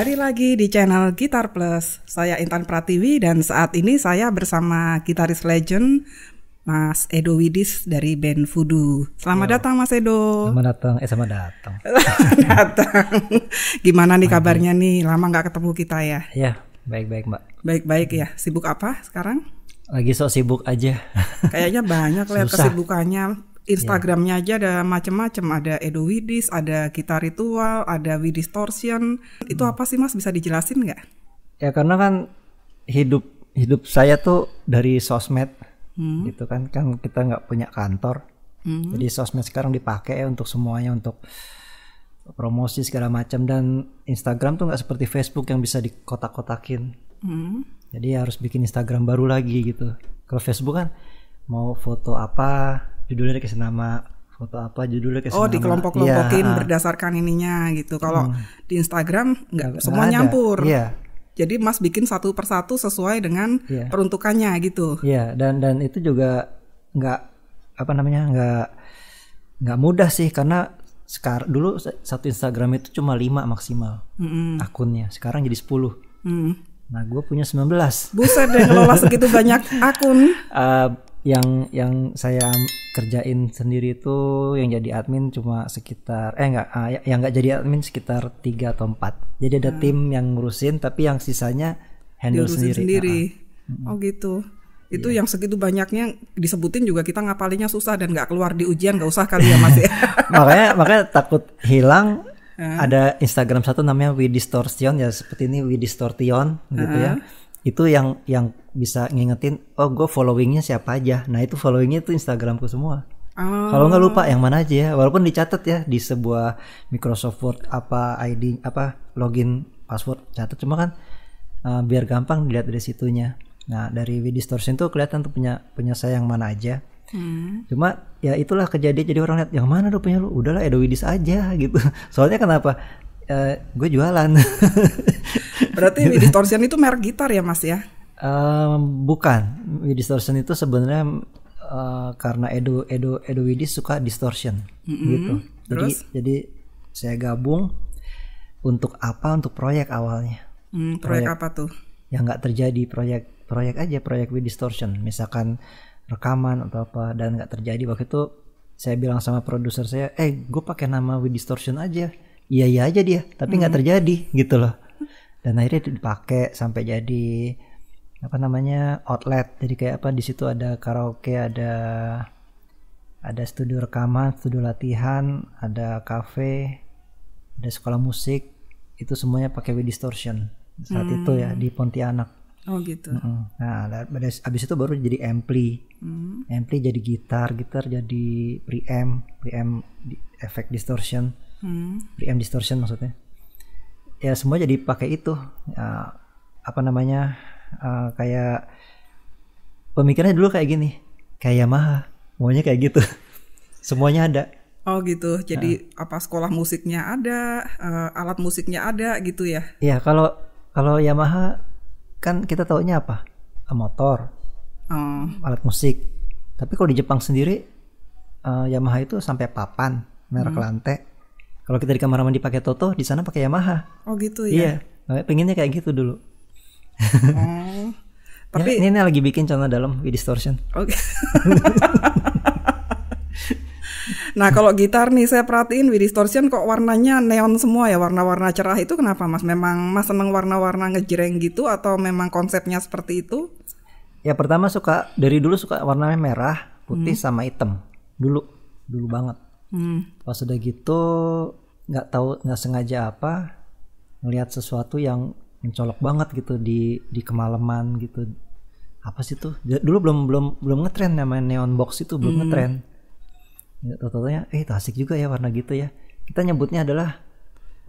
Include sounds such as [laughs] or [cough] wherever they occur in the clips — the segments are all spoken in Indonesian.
Kembali lagi di channel Gitar Plus. Saya Intan Pratiwi dan saat ini saya bersama gitaris legend Mas Edo Widis dari band Fudu. Selamat Yo. datang Mas Edo. Selamat datang, eh selamat datang. [laughs] datang. Gimana nih kabarnya nih? Lama nggak ketemu kita ya? Ya, baik-baik Mbak. Baik-baik ya. Sibuk apa sekarang? Lagi sok sibuk aja. Kayaknya banyak lihat kesibukannya Instagramnya aja ada macam-macam, ada Edo Widis, ada Gitar Ritual, ada Widis Torsion. Itu hmm. apa sih Mas? Bisa dijelasin nggak? Ya karena kan hidup hidup saya tuh dari sosmed, hmm. gitu kan kan kita nggak punya kantor, hmm. jadi sosmed sekarang dipakai untuk semuanya untuk promosi segala macam dan Instagram tuh nggak seperti Facebook yang bisa dikotak-kotakin. Hmm. Jadi harus bikin Instagram baru lagi gitu. Kalau Facebook kan mau foto apa judulnya dikasih nama foto apa judulnya kasih oh di kelompok kelompokin ya. berdasarkan ininya gitu kalau hmm. di Instagram nggak semua ada. nyampur ya. jadi Mas bikin satu persatu sesuai dengan ya. peruntukannya gitu ya dan dan itu juga nggak apa namanya nggak nggak mudah sih karena sekarang dulu satu Instagram itu cuma lima maksimal mm akunnya sekarang jadi sepuluh mm. nah gue punya sembilan belas buset deh ngelola segitu banyak akun uh, [laughs] yang yang saya kerjain sendiri itu yang jadi admin cuma sekitar eh enggak ah, ya, yang enggak jadi admin sekitar 3 atau 4. Jadi ada hmm. tim yang ngurusin tapi yang sisanya handle sendiri. sendiri. Uh ah, -huh. Ah. Oh gitu. Itu yeah. yang segitu banyaknya disebutin juga kita ngapalinya susah dan nggak keluar di ujian nggak usah kali ya Mas. Ya. [laughs] makanya makanya takut hilang uh ada Instagram satu namanya Widistortion ya seperti ini Widistortion gitu uh ya itu yang yang bisa ngingetin oh gue followingnya siapa aja nah itu followingnya itu Instagramku semua oh. kalau nggak lupa yang mana aja ya walaupun dicatat ya di sebuah Microsoft Word apa ID apa login password catat cuma kan uh, biar gampang dilihat dari situnya nah dari distortion tuh kelihatan tuh punya punya saya yang mana aja Hmm. Cuma ya itulah kejadian jadi orang lihat yang mana lu punya lu udahlah Edo Widis aja [laughs] gitu. Soalnya kenapa? uh, eh, gue jualan. [laughs] Berarti Distortion itu merek gitar ya Mas ya? Uh, bukan, Distortion itu sebenarnya uh, karena Edo Edo Edo Widi suka distortion mm -hmm. gitu. Terus? Jadi jadi saya gabung untuk apa? Untuk proyek awalnya. Mm, proyek, proyek apa tuh? Yang nggak terjadi proyek proyek aja proyek with distortion. Misalkan rekaman atau apa dan nggak terjadi waktu itu saya bilang sama produser saya, eh gue pakai nama with distortion aja iya iya aja dia tapi nggak hmm. terjadi gitu loh dan akhirnya dipakai sampai jadi apa namanya outlet jadi kayak apa di situ ada karaoke ada ada studio rekaman studio latihan ada cafe ada sekolah musik itu semuanya pakai with distortion saat mm. itu ya di Pontianak oh gitu nah abis itu baru jadi ampli mm. ampli jadi gitar gitar jadi preamp preamp efek distortion hmm. preamp distortion maksudnya ya semua jadi pakai itu ya, apa namanya uh, kayak pemikirannya dulu kayak gini kayak Yamaha maunya kayak gitu [laughs] semuanya ada oh gitu jadi uh. apa sekolah musiknya ada uh, alat musiknya ada gitu ya ya kalau kalau Yamaha kan kita taunya apa eh, motor oh. alat musik tapi kalau di Jepang sendiri uh, Yamaha itu sampai papan merek hmm. lantai kalau kita di kamar mandi pakai Toto, di sana pakai Yamaha. Oh gitu ya. Iya, eh, pengennya kayak gitu dulu. Hmm. [laughs] Tapi ini, ini lagi bikin contoh dalam with distortion. Oke. Okay. nah kalau gitar nih saya perhatiin with distortion kok warnanya neon semua ya warna-warna cerah itu kenapa mas? Memang mas seneng warna-warna ngejreng gitu atau memang konsepnya seperti itu? Ya pertama suka dari dulu suka warnanya merah, putih hmm. sama hitam dulu dulu banget. Hmm. Pas udah gitu nggak tahu nggak sengaja apa ngelihat sesuatu yang mencolok banget gitu di di kemalaman gitu apa sih tuh dulu belum belum belum ngetren namanya neon box itu belum hmm. ngetren ya, totalnya eh asik juga ya warna gitu ya kita nyebutnya adalah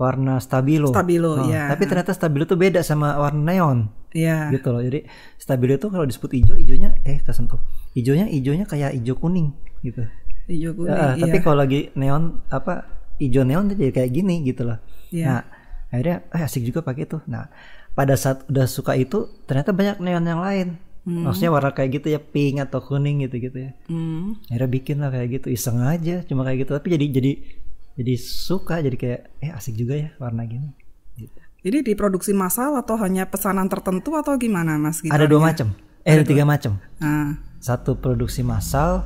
warna stabilo stabilo oh, ya tapi ternyata stabilo tuh beda sama warna neon ya. gitu loh jadi stabilo tuh kalau disebut hijau hijaunya eh kesentuh hijaunya hijaunya kayak hijau kuning gitu hijau kuning ya, tapi iya. kalau lagi neon apa hijau neon jadi kayak gini gitu loh yeah. nah akhirnya eh, asik juga pakai itu. nah pada saat udah suka itu ternyata banyak neon yang lain Mm. Maksudnya warna kayak gitu ya pink atau kuning gitu-gitu ya. Hmm. Akhirnya bikin lah kayak gitu iseng aja cuma kayak gitu tapi jadi jadi jadi suka jadi kayak eh asik juga ya warna gini. Gitu. Jadi diproduksi massal atau hanya pesanan tertentu atau gimana mas? Gitarnya? Ada dua ya? macam. Eh ada, tiga macam. Ah. Satu produksi massal,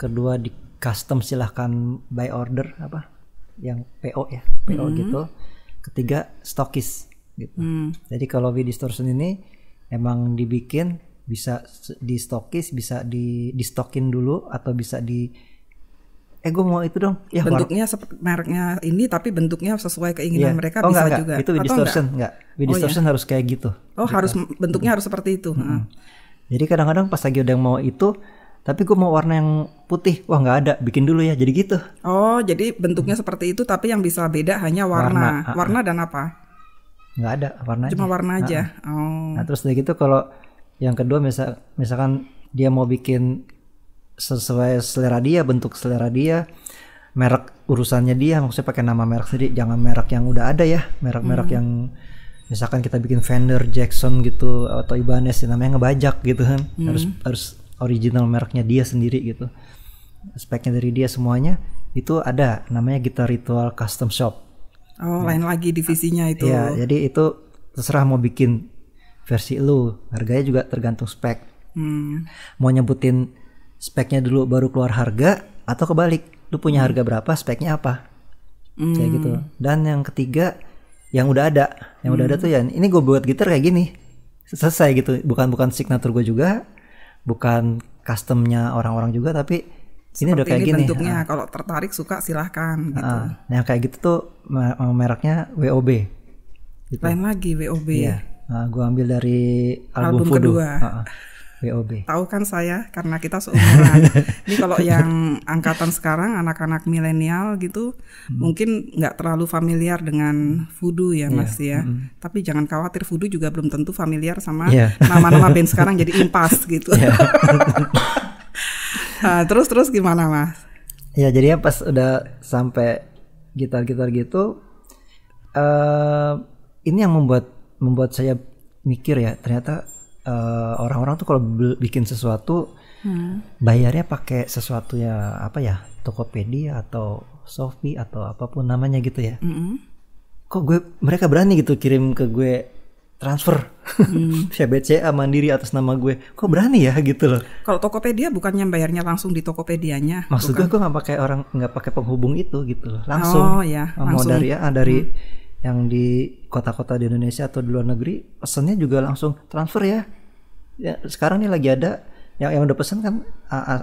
kedua di custom silahkan by order apa yang PO ya PO mm gitu ketiga stokis gitu mm. jadi kalau V distortion ini emang dibikin bisa di stokis bisa di di stokin dulu atau bisa di eh gue mau itu dong ya, bentuknya seperti mereknya ini tapi bentuknya sesuai keinginan yeah. mereka oh, bisa enggak, juga itu distortion enggak, enggak. Oh, iya. distortion iya. harus kayak gitu oh gitu. harus bentuknya harus seperti itu hmm. Hmm. jadi kadang-kadang pas lagi udah mau itu tapi gue mau warna yang putih wah nggak ada bikin dulu ya jadi gitu oh jadi bentuknya hmm. seperti itu tapi yang bisa beda hanya warna warna, ah, ah. warna dan apa nggak ada warna cuma aja. warna aja nah, oh nah terus dari gitu kalau yang kedua misal misalkan dia mau bikin sesuai selera dia bentuk selera dia merek urusannya dia maksudnya pakai nama merek sendiri jangan merek yang udah ada ya merek-merek hmm. yang misalkan kita bikin Fender, Jackson gitu atau Ibanez yang namanya ngebajak gitu kan hmm. harus harus original mereknya dia sendiri gitu speknya dari dia semuanya itu ada namanya gitar ritual custom shop oh nah, lain lagi divisinya itu ya jadi itu terserah mau bikin versi lu harganya juga tergantung spek hmm. mau nyebutin speknya dulu baru keluar harga atau kebalik lu punya harga berapa speknya apa hmm. kayak gitu hmm. dan yang ketiga yang udah ada yang hmm. udah ada hmm. tuh ya ini gue buat gitar kayak gini selesai gitu bukan bukan signatur gue juga bukan customnya orang-orang juga tapi ini udah kayak ini gini. bentuknya uh. kalau tertarik suka silahkan ah. gitu. Uh, nah kayak gitu tuh mereknya WOB. Gitu. Lain lagi WOB. yeah. Iya. uh, gua ambil dari album, album kedua. Uh -uh. VOB? Tahu kan saya karena kita seumuran. [laughs] Ini kalau yang angkatan sekarang anak-anak milenial gitu hmm. mungkin nggak terlalu familiar dengan voodoo ya iya, Mas ya. Hmm. Tapi jangan khawatir voodoo juga belum tentu familiar sama nama iya. nama-nama band sekarang [laughs] jadi impas gitu. Yeah. [laughs] nah, terus terus gimana Mas? Iya, ya jadi pas udah sampai gitar-gitar gitu uh, ini yang membuat membuat saya mikir ya ternyata Eh, orang-orang uh, orang tuh kalau bikin sesuatu hmm. bayarnya pakai sesuatu ya apa ya Tokopedia atau Shopee atau apapun namanya gitu ya. Mm -hmm. Kok gue mereka berani gitu kirim ke gue transfer hmm. [laughs] BCA, Mandiri atas nama gue. Kok berani ya gitu loh. Kalau Tokopedia bukannya bayarnya langsung di Tokopedianya. Maksud gue gue nggak pakai orang nggak pakai penghubung itu gitu loh. Langsung. Oh ya, langsung. dari ya, dari hmm. yang di kota-kota di Indonesia atau di luar negeri pesennya juga langsung transfer ya ya, sekarang nih lagi ada yang yang udah pesen kan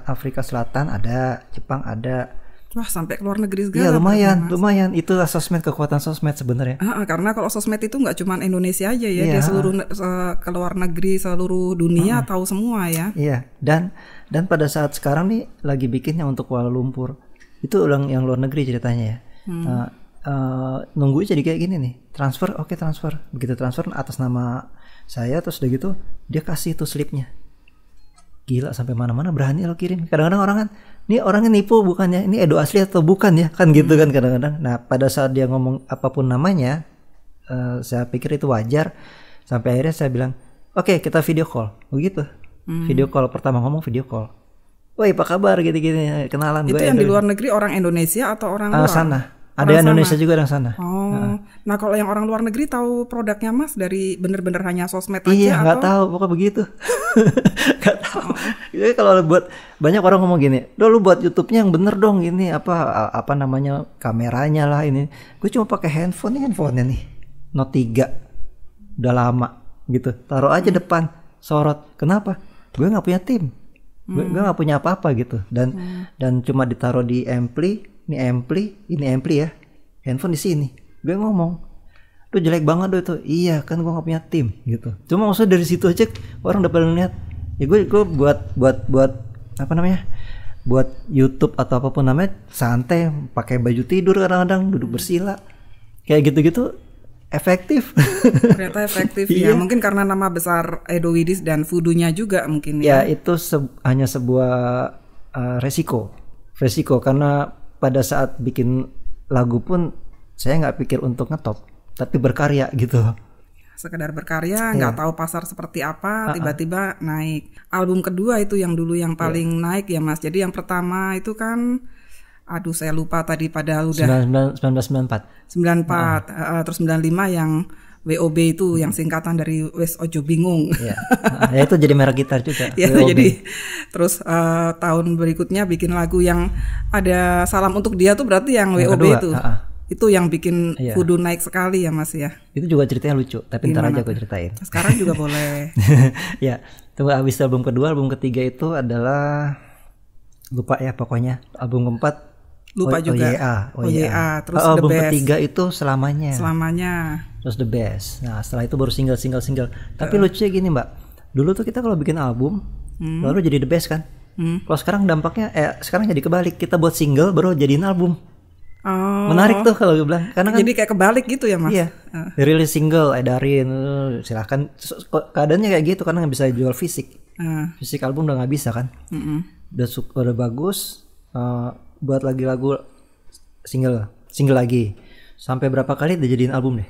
Afrika Selatan ada, Jepang ada. Wah sampai ke luar negeri segala. Iya lumayan, kan, lumayan. itu sosmed kekuatan sosmed sebenarnya. karena kalau sosmed itu nggak cuma Indonesia aja ya, yeah. dia iya. seluruh uh, luar negeri, seluruh dunia tahu semua ya. Iya. Dan dan pada saat sekarang nih lagi bikinnya untuk Kuala Lumpur itu ulang yang luar negeri ceritanya ya. Hmm. Uh, uh, eh, nunggu jadi kayak gini nih transfer oke okay, transfer begitu transfer atas nama saya terus udah gitu dia kasih tuh slipnya gila sampai mana-mana berani lo kirim kadang-kadang orang kan ini orangnya nipu bukannya ini Edo asli atau bukan ya kan gitu kan kadang-kadang nah pada saat dia ngomong apapun namanya uh, saya pikir itu wajar sampai akhirnya saya bilang oke okay, kita video call begitu hmm. video call pertama ngomong video call woi apa kabar gitu-gitu kenalan itu gue yang Indonesia. di luar negeri orang Indonesia atau orang uh, luar sana ada yang Indonesia juga yang sana. Oh, nah. nah kalau yang orang luar negeri tahu produknya Mas dari bener-bener hanya sosmed iya, aja? Iya, nggak tahu, pokoknya begitu. [laughs] nggak tahu. Oh. Jadi kalau buat banyak orang ngomong gini, "Do lu buat YouTube-nya yang bener dong ini apa apa namanya kameranya lah ini." Gue cuma pakai handphone nih handphonenya nih, Note 3 udah lama gitu. Taruh aja hmm. depan, sorot. Kenapa? Gue nggak punya tim. Gue hmm. nggak punya apa-apa gitu dan hmm. dan cuma ditaruh di ampli ini ampli ini ampli ya handphone di sini gue ngomong lu jelek banget tuh itu iya kan gue nggak punya tim gitu cuma maksudnya dari situ aja orang dapat lihat ya gue gue buat buat buat apa namanya buat YouTube atau apapun namanya santai pakai baju tidur kadang-kadang duduk bersila kayak gitu-gitu efektif ternyata efektif ya [laughs] iya. mungkin karena nama besar Edo Widis dan fudunya juga mungkin ya, ya itu se hanya sebuah uh, resiko resiko karena pada saat bikin lagu pun saya nggak pikir untuk ngetop tapi berkarya gitu sekedar berkarya iya. nggak yeah. tahu pasar seperti apa tiba-tiba uh -uh. naik album kedua itu yang dulu yang iya. paling yeah. naik ya mas jadi yang pertama itu kan aduh saya lupa tadi pada udah 1994 94 uh. -huh. Uh, terus 95 yang WOB itu hmm. yang singkatan dari Wes Ojo Bingung. Ya. [laughs] ya itu jadi merek gitar juga. ya, WOB. jadi terus uh, tahun berikutnya bikin lagu yang ada salam untuk dia tuh berarti yang, yang WOB kedua, itu. Uh -uh. Itu yang bikin iya. kudu naik sekali ya Mas ya. Itu juga ceritanya lucu, tapi ntar aja gue ceritain. Nah, sekarang juga boleh. [laughs] ya, tunggu habis album kedua, album ketiga itu adalah lupa ya pokoknya album keempat lupa o, juga OYA, OYA. OYA terus oh, album the best. ketiga itu selamanya selamanya terus the best nah setelah itu baru single single single tapi uh. lucunya gini mbak dulu tuh kita kalau bikin album hmm. baru jadi the best kan hmm. kalau sekarang dampaknya eh sekarang jadi kebalik kita buat single baru jadiin album Oh. Menarik tuh kalau gue bilang karena kan, jadi kayak kebalik gitu ya mas. Iya. Uh. Rilis single, edarin, silahkan. Keadaannya kayak gitu karena nggak bisa jual fisik. Uh. Fisik album udah nggak bisa kan. Uh -uh. Udah suka udah bagus. Uh, buat lagi lagu single, single lagi. Sampai berapa kali dijadiin album deh?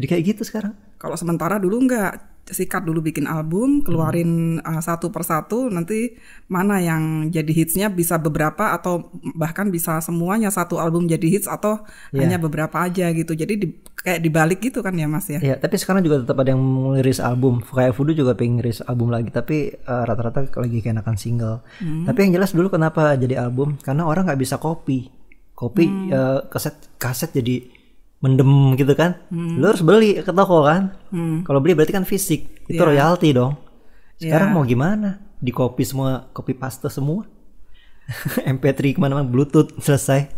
Jadi kayak gitu sekarang. Kalau sementara dulu nggak sikat dulu bikin album, keluarin hmm. uh, satu persatu, nanti mana yang jadi hitsnya bisa beberapa atau bahkan bisa semuanya satu album jadi hits atau yeah. hanya beberapa aja gitu. Jadi di, kayak dibalik gitu kan ya Mas ya. Iya, yeah, tapi sekarang juga tetap ada yang ngerilis album. Kayak Fudu juga pengen ngerilis album lagi, tapi eh, rata-rata uh, lagi kenakan single. Hmm. Tapi yang jelas dulu kenapa jadi album? Karena orang nggak bisa copy. Copy hmm. uh, kaset kaset jadi mendem gitu kan hmm. lu harus beli ke toko kan hmm. kalau beli berarti kan fisik itu yeah. royalti dong iya. sekarang yeah. mau gimana di copy semua copy paste semua [laughs] MP3 kemana-mana Bluetooth selesai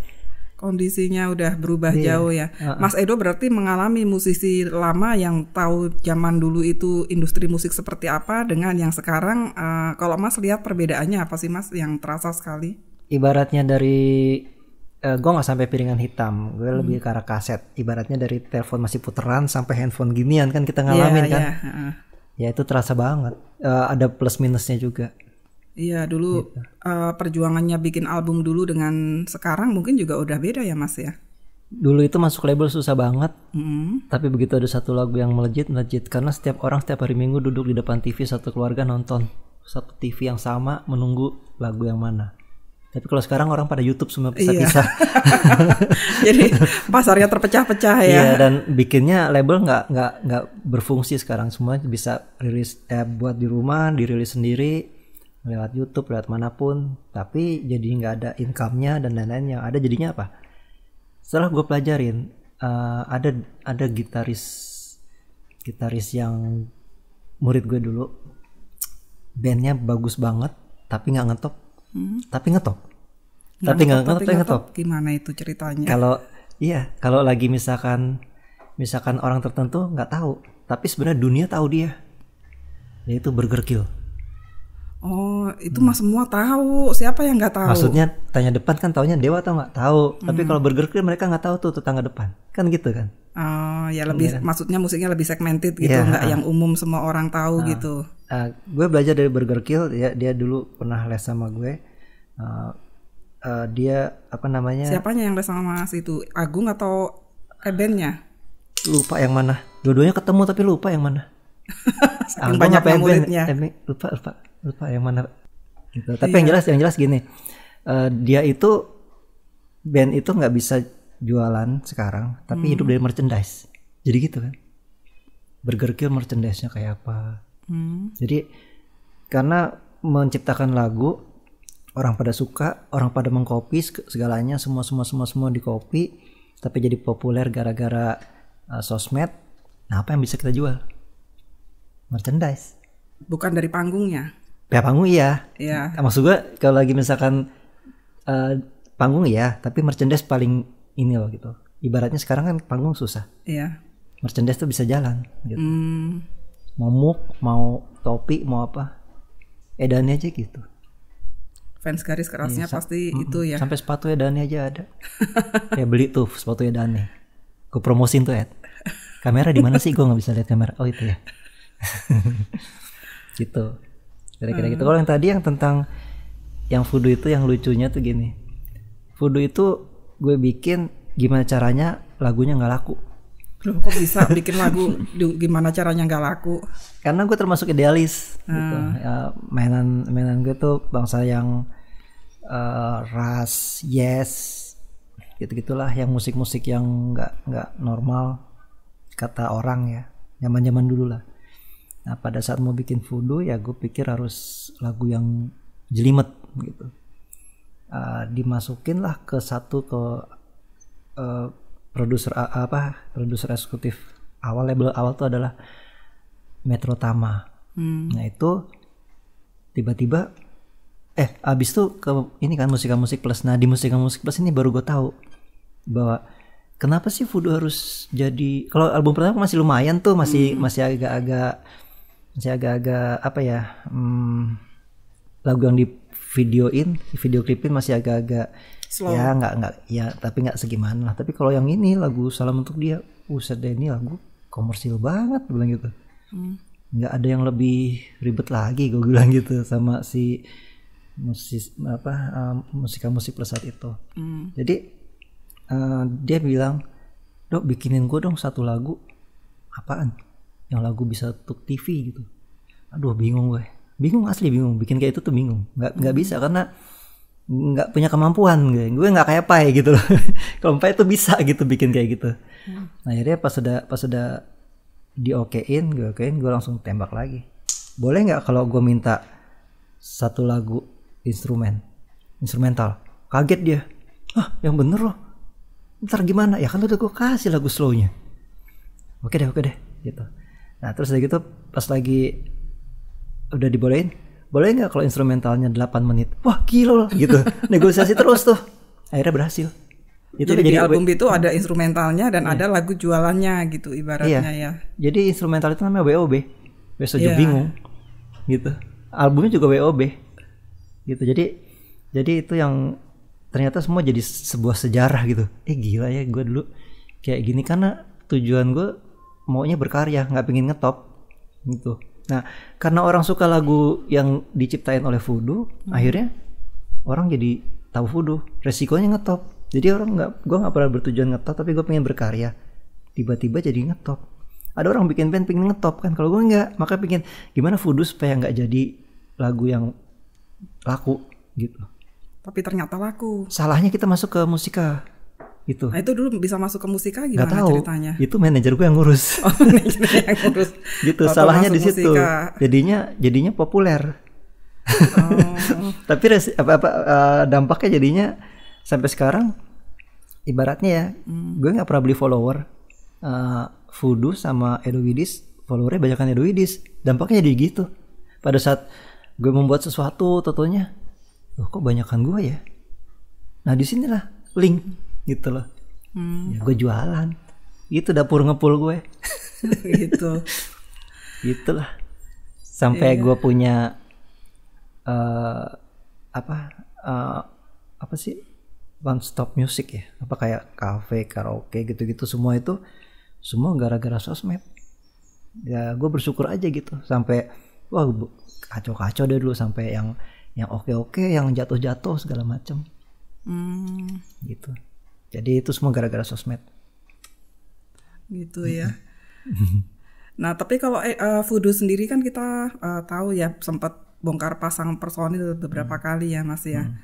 kondisinya udah berubah yeah. jauh ya uh -uh. Mas Edo berarti mengalami musisi lama yang tahu zaman dulu itu industri musik seperti apa dengan yang sekarang uh, kalau Mas lihat perbedaannya apa sih Mas yang terasa sekali ibaratnya dari uh, eh, gue nggak sampai piringan hitam gue hmm. lebih ke arah kaset ibaratnya dari telepon masih puteran sampai handphone ginian kan kita ngalamin yeah, kan yeah. Iya, ya itu terasa banget uh, ada plus minusnya juga Iya dulu gitu. uh, perjuangannya bikin album dulu dengan sekarang mungkin juga udah beda ya mas ya. Dulu itu masuk label susah banget, mm. tapi begitu ada satu lagu yang melejit melejit karena setiap orang setiap hari minggu duduk di depan TV satu keluarga nonton satu TV yang sama menunggu lagu yang mana. Tapi kalau sekarang orang pada YouTube semua bisa iya. bisa, [laughs] Jadi pasarnya terpecah-pecah ya. Iya dan bikinnya label nggak nggak nggak berfungsi sekarang semua bisa rilis eh, buat di rumah dirilis sendiri lewat YouTube lewat manapun. Tapi jadi nggak ada income-nya dan lain-lain yang ada jadinya apa? Setelah gue pelajarin uh, ada ada gitaris gitaris yang murid gue dulu bandnya bagus banget tapi nggak ngetop hmm. tapi ngetop. Nggak tapi nggak ngetop, tapi ngetop. Gimana itu ceritanya? Kalau iya, kalau lagi misalkan misalkan orang tertentu nggak tahu, tapi sebenarnya dunia tahu dia. Yaitu Burger Kill. Oh, itu hmm. mah semua tahu. Siapa yang nggak tahu? Maksudnya tanya depan kan taunya dewa atau nggak tahu. Hmm. Tapi kalau Burger kill mereka nggak tahu tuh tetangga depan. Kan gitu kan? Oh, ya lebih ya, maksudnya musiknya lebih segmented gitu, iya, nggak ya, yang umum semua orang tahu uh, gitu uh, gue belajar dari Burger Kill ya dia dulu pernah les sama gue uh, uh, dia apa namanya siapanya yang les sama mas itu Agung atau Ebennya lupa yang mana dua-duanya ketemu tapi lupa yang mana [laughs] Agung banyak yang muridnya Eben, lupa lupa lupa yang mana gitu tapi iya. yang jelas yang jelas gini uh, dia itu band itu nggak bisa jualan sekarang tapi hmm. hidup dari merchandise jadi gitu kan Burger Kill merchandise-nya kayak apa Hmm. Jadi karena menciptakan lagu orang pada suka, orang pada mengcopy segalanya semua semua semua semua dicopy tapi jadi populer gara-gara uh, sosmed. Nah, apa yang bisa kita jual? Merchandise. Bukan dari panggungnya. Ya panggung iya. Iya. Nah, maksud gua kalau lagi misalkan uh, panggung ya, tapi merchandise paling ini loh gitu. Ibaratnya sekarang kan panggung susah. Iya. Merchandise tuh bisa jalan gitu. Hmm mau muk mau topi mau apa edannya aja gitu fans garis kerasnya iya, pasti mm, itu ya sampai sepatu edannya aja ada [laughs] ya beli tuh sepatu edannya gue promosin tuh Ed kamera di mana sih gue nggak bisa lihat kamera oh itu ya [laughs] gitu kira-kira gitu. hmm. gitu kalau yang tadi yang tentang yang fudu itu yang lucunya tuh gini fudu itu gue bikin gimana caranya lagunya nggak laku Loh kok bisa bikin lagu gimana caranya nggak laku? Karena gue termasuk idealis hmm. gitu. Ah. Ya, mainan mainan gue tuh bangsa yang uh, ras, yes, gitu-gitulah yang musik-musik yang nggak nggak normal kata orang ya. Zaman-zaman dulu lah. Nah, pada saat mau bikin voodoo ya gue pikir harus lagu yang jelimet gitu. Uh, ah, dimasukin lah ke satu ke uh, produser apa produser eksekutif awal label awal tuh adalah Metro Tama. Hmm. Nah itu tiba-tiba eh abis tuh ke ini kan musika musik plus. Nah di musika musik plus ini baru gue tahu bahwa kenapa sih Fudo harus jadi kalau album pertama masih lumayan tuh masih hmm. masih agak-agak masih agak-agak apa ya hmm, lagu yang di videoin video klipin masih agak-agak slow ya nggak nggak ya tapi nggak segimana tapi kalau yang ini lagu salam untuk dia usah deh ini lagu komersil banget bilang gitu hmm. nggak hmm. ada yang lebih ribet lagi gue bilang gitu sama si musis apa uh, musika musik plus saat itu hmm. jadi uh, dia bilang dok bikinin gue dong satu lagu apaan yang lagu bisa untuk TV gitu aduh bingung gue bingung asli bingung bikin kayak itu tuh bingung nggak nggak hmm. bisa karena nggak punya kemampuan gue gitu. gue nggak kayak Pai gitu loh [laughs] kalau Pai tuh bisa gitu bikin kayak gitu hmm. nah akhirnya pas sudah pas sudah diokein gue okein gue langsung tembak lagi boleh nggak kalau gue minta satu lagu instrumen instrumental kaget dia ah yang bener loh ntar gimana ya kan udah gue kasih lagu slownya oke deh oke deh gitu nah terus dari gitu pas lagi udah dibolehin boleh nggak kalau instrumentalnya 8 menit wah gila loh gitu negosiasi terus tuh akhirnya berhasil itu jadi, jadi di album itu ada hmm. instrumentalnya dan iya. ada lagu jualannya gitu ibaratnya iya. ya jadi instrumental itu namanya WOB besok yeah. bingung gitu albumnya juga WOB gitu jadi jadi itu yang ternyata semua jadi sebuah sejarah gitu eh gila ya gue dulu kayak gini karena tujuan gue maunya berkarya nggak pengen ngetop gitu Nah, karena orang suka lagu yang diciptain oleh voodoo, hmm. akhirnya orang jadi tahu voodoo. Resikonya ngetop. Jadi orang nggak, gue nggak pernah bertujuan ngetop, tapi gue pengen berkarya. Tiba-tiba jadi ngetop. Ada orang bikin band pengen ngetop kan, kalau gue nggak, maka pengen gimana voodoo supaya nggak jadi lagu yang laku gitu. Tapi ternyata laku. Salahnya kita masuk ke musika itu. Nah, itu dulu bisa masuk ke musika gimana Gak tahu. ceritanya? Itu manajer gue yang ngurus. [laughs] Oh, yang [laughs] ngurus. gitu, salahnya di situ. Musika. Jadinya jadinya populer. Oh. [laughs] Tapi resi, apa, apa eh, dampaknya jadinya sampai sekarang ibaratnya ya, hmm. gue nggak pernah beli follower. Uh, Fudu sama Edo followernya banyakkan Edo Widis. Dampaknya jadi gitu. Pada saat gue membuat sesuatu, tentunya, loh kok banyakkan gue ya? Nah di disinilah link gitu loh hmm. ya gue jualan itu dapur ngepul gue [laughs] gitu gitulah sampai yeah. gue punya uh, apa uh, apa sih one stop music ya apa kayak cafe karaoke gitu-gitu semua itu semua gara-gara sosmed ya gue bersyukur aja gitu sampai wah kacau-kacau deh dulu sampai yang yang oke-oke yang jatuh-jatuh segala macem hmm. gitu jadi itu semua gara-gara sosmed. Gitu ya. nah tapi kalau uh, Fudu sendiri kan kita uh, tahu ya sempat bongkar pasang personil beberapa hmm. kali ya Mas ya. Hmm.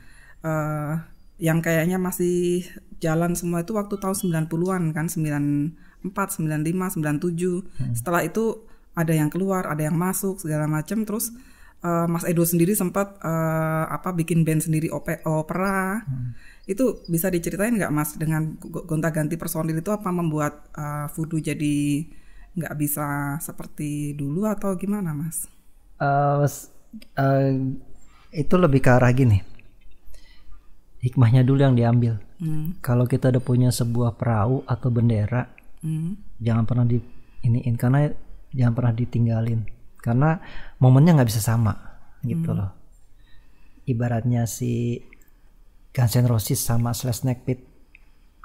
Uh, yang kayaknya masih jalan semua itu waktu tahun 90-an kan 94, 95, 97. Hmm. Setelah itu ada yang keluar, ada yang masuk segala macam terus uh, Mas Edo sendiri sempat uh, apa bikin band sendiri op opera. Hmm. Itu bisa diceritain nggak Mas dengan gonta-ganti personil itu apa membuat uh, eh, Fudu jadi nggak bisa seperti dulu atau gimana Mas? Uh, uh, itu lebih ke arah gini. Hikmahnya dulu yang diambil. Hmm. Kalau kita udah punya sebuah perahu atau bendera, hmm. jangan pernah di iniin karena jangan pernah ditinggalin karena momennya nggak bisa sama gitu hmm. loh ibaratnya si Guns N' Roses sama Slash Neck Pit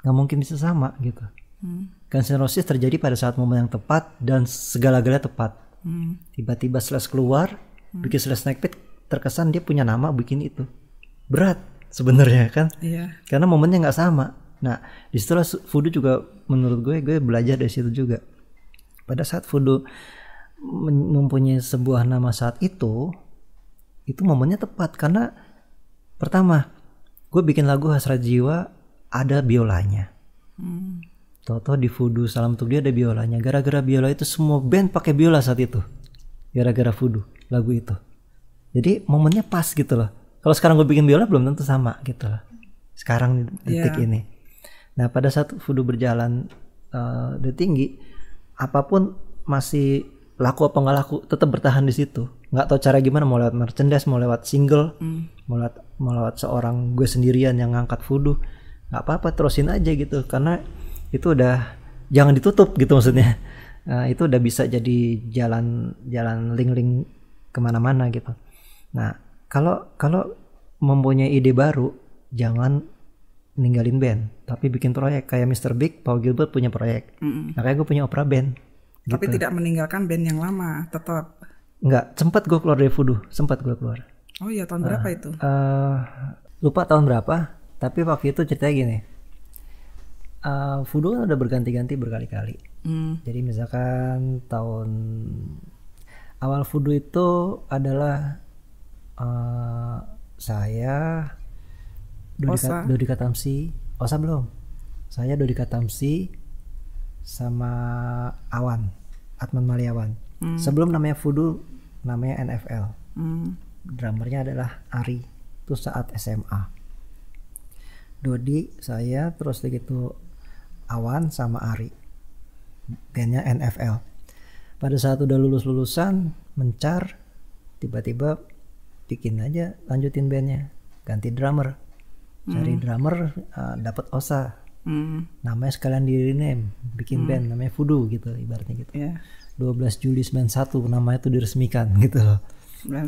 nggak mungkin bisa sama gitu hmm. Guns N' Roses terjadi pada saat momen yang tepat dan segala galanya tepat tiba hmm. tiba-tiba Slash keluar hmm. bikin Slash Neck Pit terkesan dia punya nama bikin itu berat sebenarnya kan yeah. karena momennya nggak sama nah disitulah Fudu juga menurut gue gue belajar dari situ juga pada saat Fudu mempunyai sebuah nama saat itu itu momennya tepat karena pertama gue bikin lagu hasrat jiwa ada biolanya hmm. Toto di Fudu Salam untuk dia ada biolanya. Gara-gara biola itu semua band pakai biola saat itu. Gara-gara Fudu lagu itu. Jadi momennya pas gitu loh. Kalau sekarang gue bikin biola belum tentu sama gitu loh. Sekarang detik yeah. ini. Nah pada saat Fudu berjalan uh, udah apapun masih laku apa nggak laku tetap bertahan di situ nggak tahu cara gimana mau lewat merchandise mau lewat single mm. mau lewat mau lewat seorang gue sendirian yang ngangkat fudu nggak apa-apa terusin aja gitu karena itu udah jangan ditutup gitu maksudnya nah, itu udah bisa jadi jalan jalan link-link kemana-mana gitu nah kalau kalau mempunyai ide baru jangan ninggalin band tapi bikin proyek kayak Mr. Big Paul Gilbert punya proyek mm -mm. kayak gue punya opera band gitu. tapi tidak meninggalkan band yang lama tetap Enggak, sempat gue keluar dari Fudu sempat gue keluar. Oh iya, tahun berapa eh, itu? Uh, lupa tahun berapa, tapi waktu itu ceritanya gini. Uh, Fudu kan udah berganti-ganti berkali-kali. Hmm. Jadi misalkan tahun awal Fudu itu adalah uh, saya Osa. Dodi Katamsi, Osa belum. Saya Dodi Katamsi, sama Awan Atman Maliawan hmm. sebelum namanya Fudu namanya NFL hmm. drummernya adalah Ari itu saat SMA Dodi saya terus begitu Awan sama Ari bandnya NFL pada saat udah lulus lulusan mencar tiba-tiba bikin aja lanjutin bandnya ganti drummer cari hmm. drummer uh, eh, dapat osa hmm. namanya sekalian di rename bikin mm. band namanya Fudu gitu ibaratnya gitu yeah. Iya. 12 Juli 91 namanya itu diresmikan [laughs] gitu loh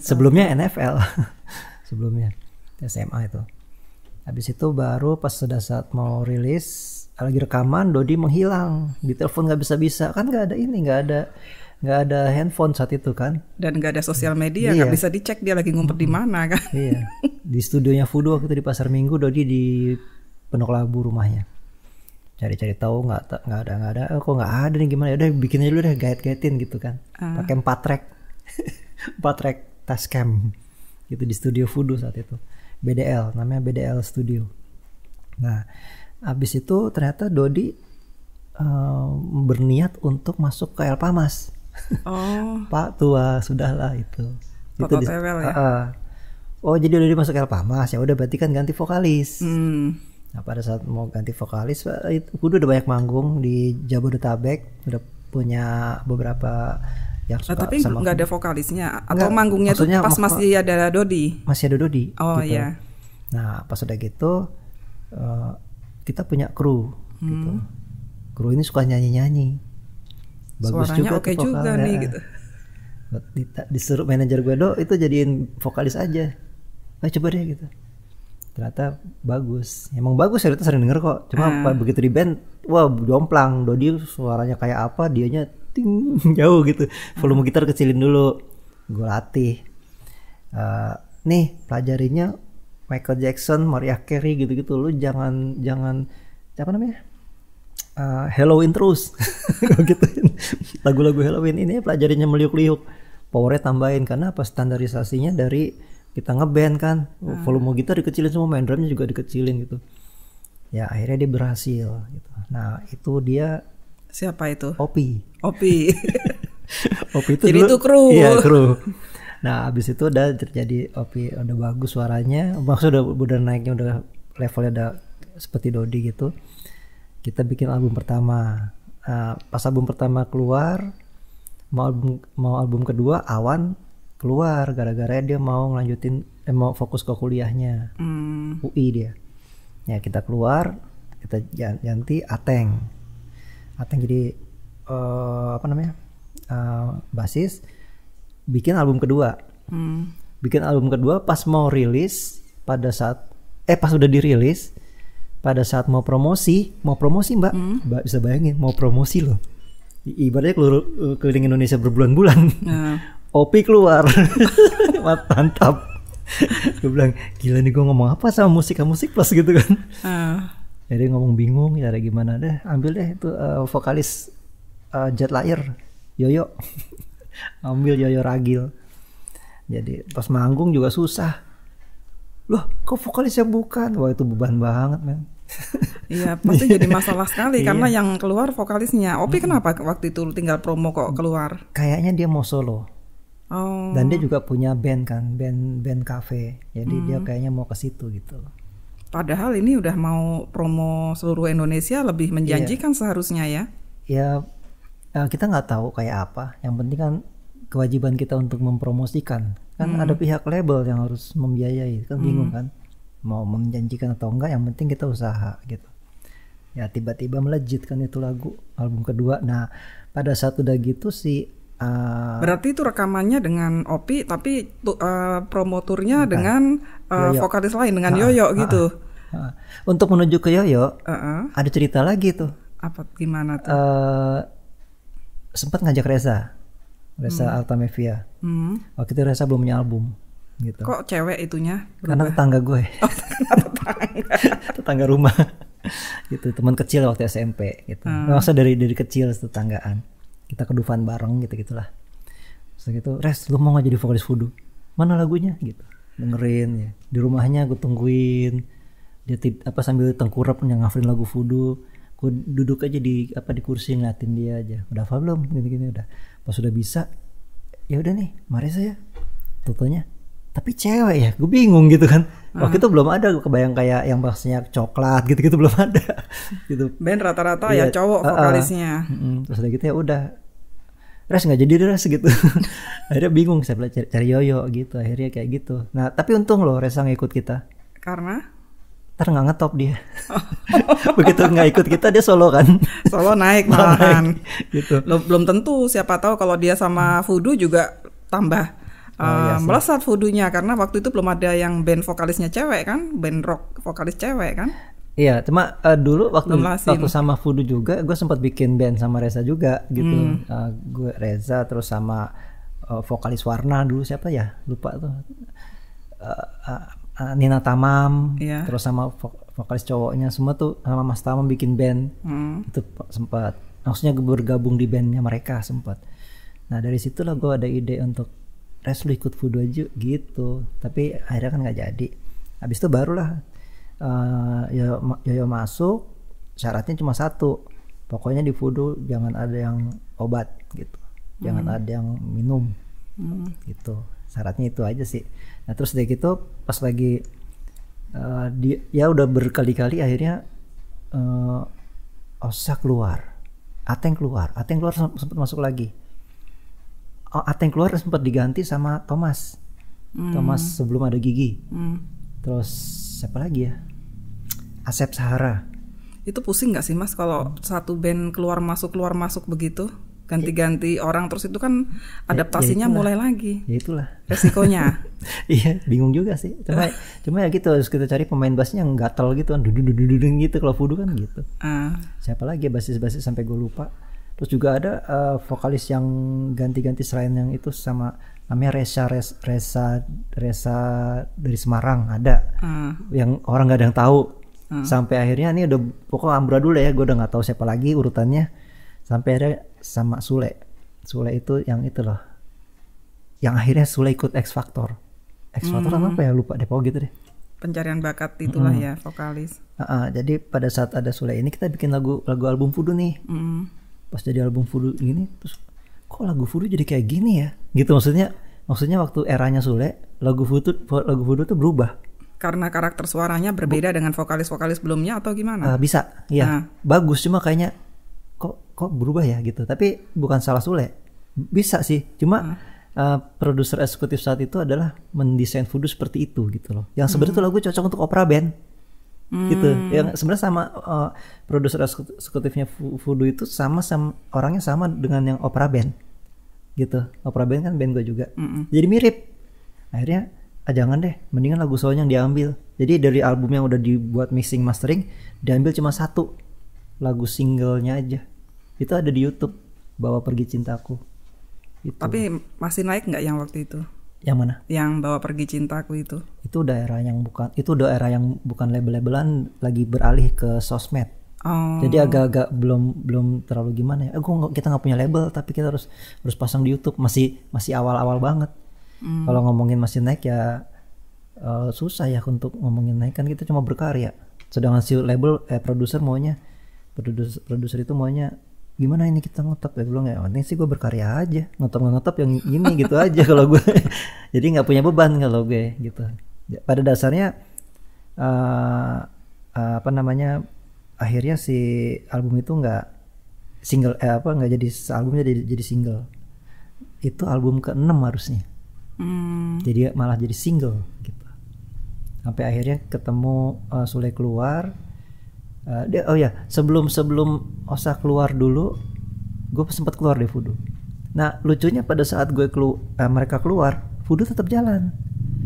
sebelumnya NFL [laughs] sebelumnya SMA itu habis itu baru pas sudah saat mau rilis lagi rekaman Dodi menghilang di telepon nggak bisa bisa kan nggak ada ini nggak ada nggak ada handphone saat itu kan dan nggak ada sosial media iya. nggak iya. bisa dicek dia lagi ngumpet di mana kan iya di studionya Fudo waktu itu di pasar Minggu Dodi di penok Labu rumahnya cari-cari tahu nggak nggak ada nggak ada oh, kok nggak ada nih gimana ya udah bikin aja dulu deh guide gaitin gitu kan uh. pakai empat track [laughs] empat track tas cam gitu di studio Fudo saat itu BDL namanya BDL Studio nah abis itu ternyata Dodi um, berniat untuk masuk ke Pamas oh. [laughs] Pak tua sudahlah itu Pak itu di, ya? uh, uh. oh jadi Dodi masuk ke Pamas ya udah berarti kan ganti vokalis hmm Nah, pada saat mau ganti vokalis, gue eh, udah banyak manggung di Jabodetabek, udah punya beberapa yang oh, suka nah, tapi nggak ada vokalisnya atau enggak, manggungnya itu pas masih ada Dodi. Masih ada Dodi. Oh gitu. iya. Nah, pas udah gitu uh, kita punya kru gitu. hmm. gitu. Kru ini suka nyanyi-nyanyi. Bagus Suaranya juga oke okay juga nih gitu. Disuruh manajer gue do itu jadiin vokalis aja. Nah, coba deh gitu ternyata bagus emang bagus ya itu sering denger kok cuma uh. begitu di band wah jomplang Dodi suaranya kayak apa dianya ting [laughs] jauh gitu volume hmm. gitar kecilin dulu gue latih uh, nih pelajarinya Michael Jackson Mariah Carey gitu-gitu lu jangan jangan siapa namanya uh, Halloween terus [laughs] gitu lagu-lagu Halloween ini pelajarinya meliuk-liuk powernya tambahin karena apa standarisasinya dari kita ngeband kan oh, hmm. volume gitar dikecilin semua main drumnya juga dikecilin gitu ya akhirnya dia berhasil gitu nah itu dia siapa itu Opi Opi [laughs] Opi itu jadi dulu, itu kru iya kru nah abis itu udah terjadi Opi udah bagus suaranya maksudnya udah, udah naiknya udah levelnya udah seperti Dodi gitu kita bikin album pertama nah, pas album pertama keluar mau album mau album kedua Awan keluar gara-gara dia mau ngelanjutin eh, mau fokus ke kuliahnya hmm. UI dia ya kita keluar kita ganti ateng ateng jadi uh, apa namanya uh, basis bikin album kedua hmm. bikin album kedua pas mau rilis pada saat eh pas udah dirilis pada saat mau promosi mau promosi mbak hmm. mbak bisa bayangin mau promosi loh ibaratnya eh, keliling Indonesia berbulan-bulan nah. [laughs] Opi keluar [laughs] mantap gue bilang gila nih gue ngomong apa sama musik musik plus gitu kan uh. jadi ngomong bingung ya gimana deh ambil deh itu uh, vokalis uh, jet lair, yoyo [laughs] ambil yoyo ragil jadi pas manggung juga susah loh kok vokalisnya bukan wah itu beban banget men [laughs] Iya, pasti jadi masalah sekali iya. karena yang keluar vokalisnya. Opi kenapa waktu itu tinggal promo kok keluar? Kayaknya dia mau solo. Oh. Dan dia juga punya band kan, band band cafe. Jadi hmm. dia kayaknya mau ke situ gitu. Padahal ini udah mau promo seluruh Indonesia lebih menjanjikan yeah. seharusnya ya. Ya eh, kita nggak tahu kayak apa. Yang penting kan kewajiban kita untuk mempromosikan. Kan hmm. ada pihak label yang harus membiayai. Kan hmm. bingung hmm. kan mau menjanjikan atau enggak. Yang penting kita usaha gitu. Ya tiba-tiba melejit kan itu lagu album kedua. Nah pada saat udah gitu si Uh, Berarti itu rekamannya dengan Opi, tapi tu, uh, promoturnya bukan. dengan uh, vokalis lain dengan uh, Yoyo uh, gitu. Uh, uh. Untuk menuju ke Yoyo, uh -uh. ada cerita lagi tuh. Apa gimana tuh? Uh, sempat ngajak Reza, Reza hmm. Altamevia. Hmm. Waktu itu Reza belum punya album. Gitu. Kok cewek itunya? Berubah? Karena tetangga gue. [laughs] Oh, tetangga. [laughs] tetangga rumah. gitu, teman kecil waktu SMP gitu. Hmm. Maksudnya dari dari kecil tetanggaan kita ke Dufan bareng gitu gitulah terus gitu res lu mau nggak jadi vokalis Fudu mana lagunya gitu dengerin ya di rumahnya gue tungguin dia tip, apa sambil tengkurap yang ngafalin lagu Fudu gue duduk aja di apa di kursi ngeliatin dia aja udah apa belum gini gini udah pas udah bisa ya udah nih mari saya tutunya tapi cewek ya gue bingung gitu kan ah. waktu itu belum ada kebayang kayak yang bahasnya coklat gitu-gitu [laughs] belum ada gitu band rata-rata ya, ya cowok uh, uh, vokalisnya hmm, terus udah gitu ya udah res nggak jadi res gitu [laughs] akhirnya bingung saya cari, cari yoyo gitu akhirnya kayak gitu nah tapi untung loh resa ngikut kita karena ntar nggak ngetop dia [laughs] begitu nggak ikut kita dia solo kan solo naik malahan naik, gitu belum tentu siapa tahu kalau dia sama Fudu juga tambah uh, oh, iya ah, melesat voodoo karena waktu itu belum ada yang band vokalisnya cewek kan, band rock vokalis cewek kan. Iya, cuma uh, dulu waktu waktu sama Fudu juga, gue sempat bikin band sama Reza juga gitu. Hmm. Uh, eh, gue Reza terus sama uh, vokalis Warna dulu siapa ya? Lupa tuh. Uh, uh, Nina Tamam, yeah. terus sama vok vokalis cowoknya semua tuh sama Mas Tamam bikin band. Hmm. Itu sempat. Maksudnya gue bergabung di bandnya mereka sempat. Nah dari situlah gue ada ide untuk res lu ikut Fudo aja gitu tapi akhirnya kan nggak jadi habis itu barulah uh, eh, Yoyo, ya, Yoyo ya, ya masuk syaratnya cuma satu pokoknya di Fudo jangan ada yang obat gitu jangan hmm. ada yang minum hmm. gitu syaratnya itu aja sih nah terus dari gitu pas lagi uh, eh, dia ya udah berkali-kali akhirnya uh, eh, Osa keluar Ateng keluar Ateng keluar sempat masuk lagi oh, Ateng keluar sempat diganti sama Thomas. Hmm. Thomas sebelum ada Gigi. Hmm. Terus siapa lagi ya? Asep Sahara. Itu pusing nggak sih Mas kalau hmm. satu band keluar masuk keluar masuk begitu? ganti-ganti ya. orang terus itu kan adaptasinya ya, ya mulai lagi. Ya itulah resikonya. [laughs] iya, bingung juga sih. Cuma [laughs] cuma ya gitu harus kita cari pemain bassnya yang gatel gitu kan, dudu dudu gitu kalau fudu kan gitu. Uh. Siapa lagi ya basis-basis sampai gue lupa terus juga ada uh, vokalis yang ganti-ganti selain yang itu sama namanya Resa Resa Resa, Resa dari Semarang ada uh. yang orang nggak ada yang tahu uh. sampai akhirnya ini udah pokok amburadul ya gue udah nggak tahu siapa lagi urutannya sampai ada sama Sule Sule itu yang itu loh yang akhirnya Sule ikut X Factor X Factor mm apa ya lupa deh pokok gitu deh pencarian bakat itulah mm ya vokalis uh -uh, jadi pada saat ada Sule ini kita bikin lagu lagu album Fudu nih mm pas jadi album fudu gini terus kok lagu fudu jadi kayak gini ya gitu maksudnya maksudnya waktu eranya Sule lagu fudu lagu fudu tuh berubah karena karakter suaranya berbeda Bu dengan vokalis-vokalis sebelumnya atau gimana? Uh, bisa, ya. Nah. Bagus cuma kayaknya kok kok berubah ya gitu. Tapi bukan salah Sule. Bisa sih. Cuma nah. uh, produser eksekutif saat itu adalah mendesain fudu seperti itu gitu loh. Yang sebenarnya hmm. lagu cocok untuk opera band. Gitu. hmm. gitu yang sebenarnya sama uh, produser eksekutifnya Fudu itu sama sama orangnya sama dengan yang opera band gitu opera band kan band gue juga hmm. jadi mirip akhirnya ah, jangan deh mendingan lagu soalnya yang diambil jadi dari album yang udah dibuat mixing mastering diambil cuma satu lagu singlenya aja itu ada di YouTube bawa pergi cintaku itu. tapi masih naik nggak yang waktu itu yang mana? Yang bawa pergi cintaku itu. Itu daerah yang bukan itu daerah yang bukan label-labelan lagi beralih ke sosmed. Oh. Jadi agak-agak belum belum terlalu gimana ya. Eh, gua, kita nggak punya label tapi kita harus harus pasang di YouTube masih masih awal-awal banget. Mm. Kalau ngomongin masih naik ya uh, susah ya untuk ngomongin naik kan kita cuma berkarya. Sedangkan si label eh produser maunya produser produser itu maunya gimana ini kita ngotot ya belum ya penting sih gue berkarya aja ngotot ngotot yang ini gitu aja kalau gue [laughs] jadi nggak punya beban kalau gue gitu ya, pada dasarnya uh, uh, apa namanya akhirnya si album itu nggak single eh, apa nggak jadi albumnya jadi, jadi single itu album ke enam harusnya hmm. jadi malah jadi single gitu sampai akhirnya ketemu uh, Sule keluar Eh, dia oh ya sebelum sebelum Osa keluar dulu gue sempat keluar deh Fudo nah lucunya pada saat gue kelu uh, mereka keluar Fudo tetap jalan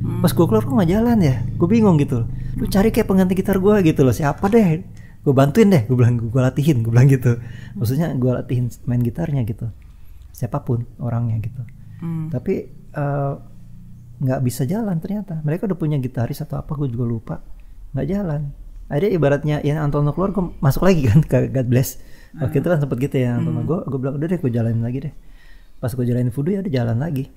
hmm. pas gue keluar kok nggak jalan ya gue bingung gitu lu cari kayak pengganti gitar gue gitu loh siapa deh gue bantuin deh gue bilang gue latihin gue bilang gitu maksudnya gue latihin main gitarnya gitu siapapun orangnya gitu hmm. tapi eh, nggak uh, bisa jalan ternyata mereka udah punya gitaris atau apa gue juga lupa nggak jalan ada ibaratnya yang Antono keluar gue masuk lagi kan ke God Bless waktu itu hmm. kan sempet gitu ya Antono hmm. gue gue bilang udah deh gue jalanin lagi deh pas gue jalanin voodoo ya udah jalan lagi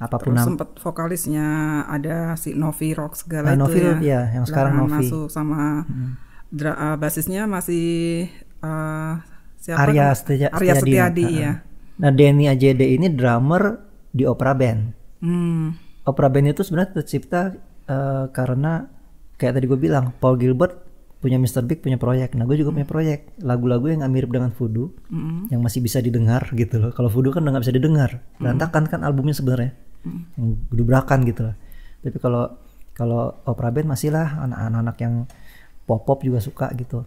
apapun Terus sempet vokalisnya ada si Novi Rock segala nah, itu Novi ya, ya yang sekarang Novi masuk sama hmm. uh, basisnya masih uh, siapa Arya, kan? Setia, Arya Setiadi, Setiadi ya. Nah, Denny AJD ini drummer di opera band. Hmm. Opera band itu sebenarnya tercipta uh, karena kayak tadi gue bilang Paul Gilbert punya Mr. Big punya proyek. Nah, gue juga mm. punya hmm. proyek lagu-lagu yang gak mirip dengan Voodoo, mm. yang masih bisa didengar gitu loh. Kalau Voodoo kan udah gak bisa didengar, hmm. berantakan mm. kan albumnya sebenarnya, mm. yang gedubrakan gitu loh. Tapi kalau kalau opera band masih lah anak-anak yang pop-pop juga suka gitu.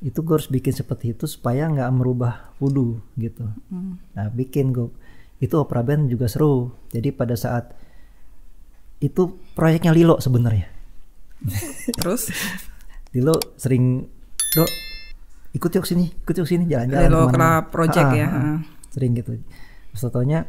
Itu gue harus bikin seperti itu supaya nggak merubah Voodoo gitu. Mm. Nah, bikin gue itu opera band juga seru. Jadi pada saat itu proyeknya Lilo sebenarnya. Terus [laughs] Jadi lo sering lo ikut yuk sini, ikut yuk sini jalan-jalan Lo kena project ah, ya. Ah, sering gitu. Contohnya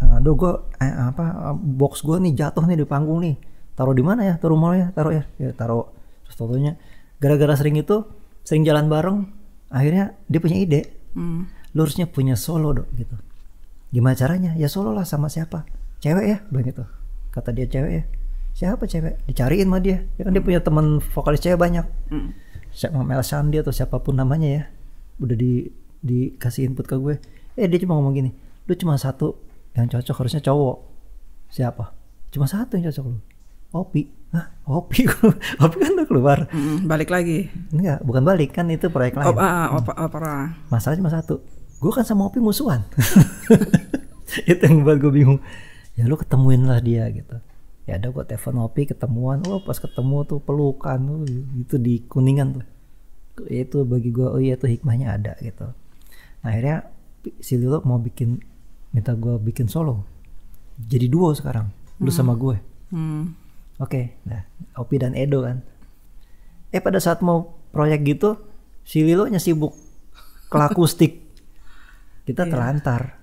eh, aduh gue eh, apa eh, box gue nih jatuh nih di panggung nih taruh di mana ya taruh mall ya taruh ya, ya taruh Setelahnya, gara-gara sering itu sering jalan bareng akhirnya dia punya ide hmm. Lo harusnya punya solo dok gitu gimana caranya ya solo lah sama siapa cewek ya bilang gitu kata dia cewek ya siapa cewek dicariin mah dia ya kan dia punya teman vokalis cewek banyak hmm. siapa Sandi atau siapapun namanya ya udah di dikasih input ke gue eh dia cuma ngomong gini lu cuma satu yang cocok harusnya cowok siapa cuma satu yang cocok lu Opi Hah? Opi [laughs] Opi kan udah keluar mm, balik lagi enggak bukan balik kan itu proyek lain opa, ah, ah, opa, ah, opera masalah cuma satu gue kan sama Opi musuhan [laughs] itu yang buat gue bingung ya lu ketemuin lah dia gitu ya ada gue telepon Opi ketemuan oh pas ketemu tuh pelukan tuh itu di kuningan tuh ya itu bagi gue oh iya tuh hikmahnya ada gitu nah, akhirnya si Lilo mau bikin minta gue bikin solo jadi duo sekarang lu hmm. sama gue hmm. oke okay, nah Opi dan Edo kan eh pada saat mau proyek gitu si Lilo nya sibuk ke akustik [laughs] kita yeah. terlantar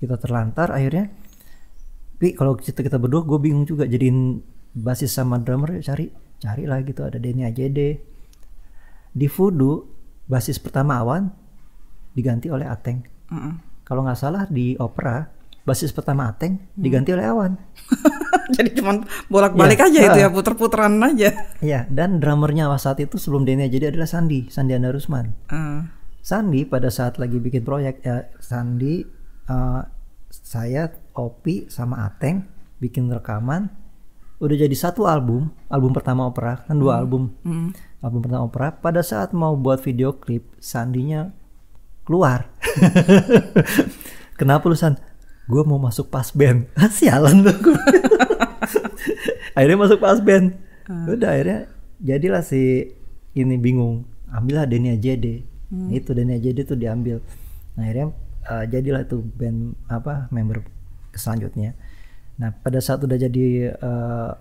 kita terlantar akhirnya tapi kalau kita kita berdua gue bingung juga jadiin basis sama drummer cari cari lah gitu ada Denny deh di Fudu basis pertama Awan diganti oleh Ateng mm -mm. kalau nggak salah di opera basis pertama Ateng mm. diganti oleh Awan [laughs] jadi cuman bolak balik ya, aja uh, itu ya puter puteran aja ya dan drummernya saat itu sebelum Denny jadi adalah Sandi Sandi Andarusman Rusman mm. Sandi pada saat lagi bikin proyek ya Sandi uh, saya Opi sama Ateng bikin rekaman udah jadi satu album album pertama opera kan dua mm. album mm. album pertama opera pada saat mau buat video klip sandinya keluar [laughs] kenapa lu san gue mau masuk pas band [laughs] ah, sialan tuh akhirnya masuk pas band hmm. udah akhirnya jadilah si ini bingung ambillah Denny ajede hmm. itu Denny ajede tuh diambil nah akhirnya uh, jadilah tuh band apa member selanjutnya. Nah, pada saat udah jadi uh,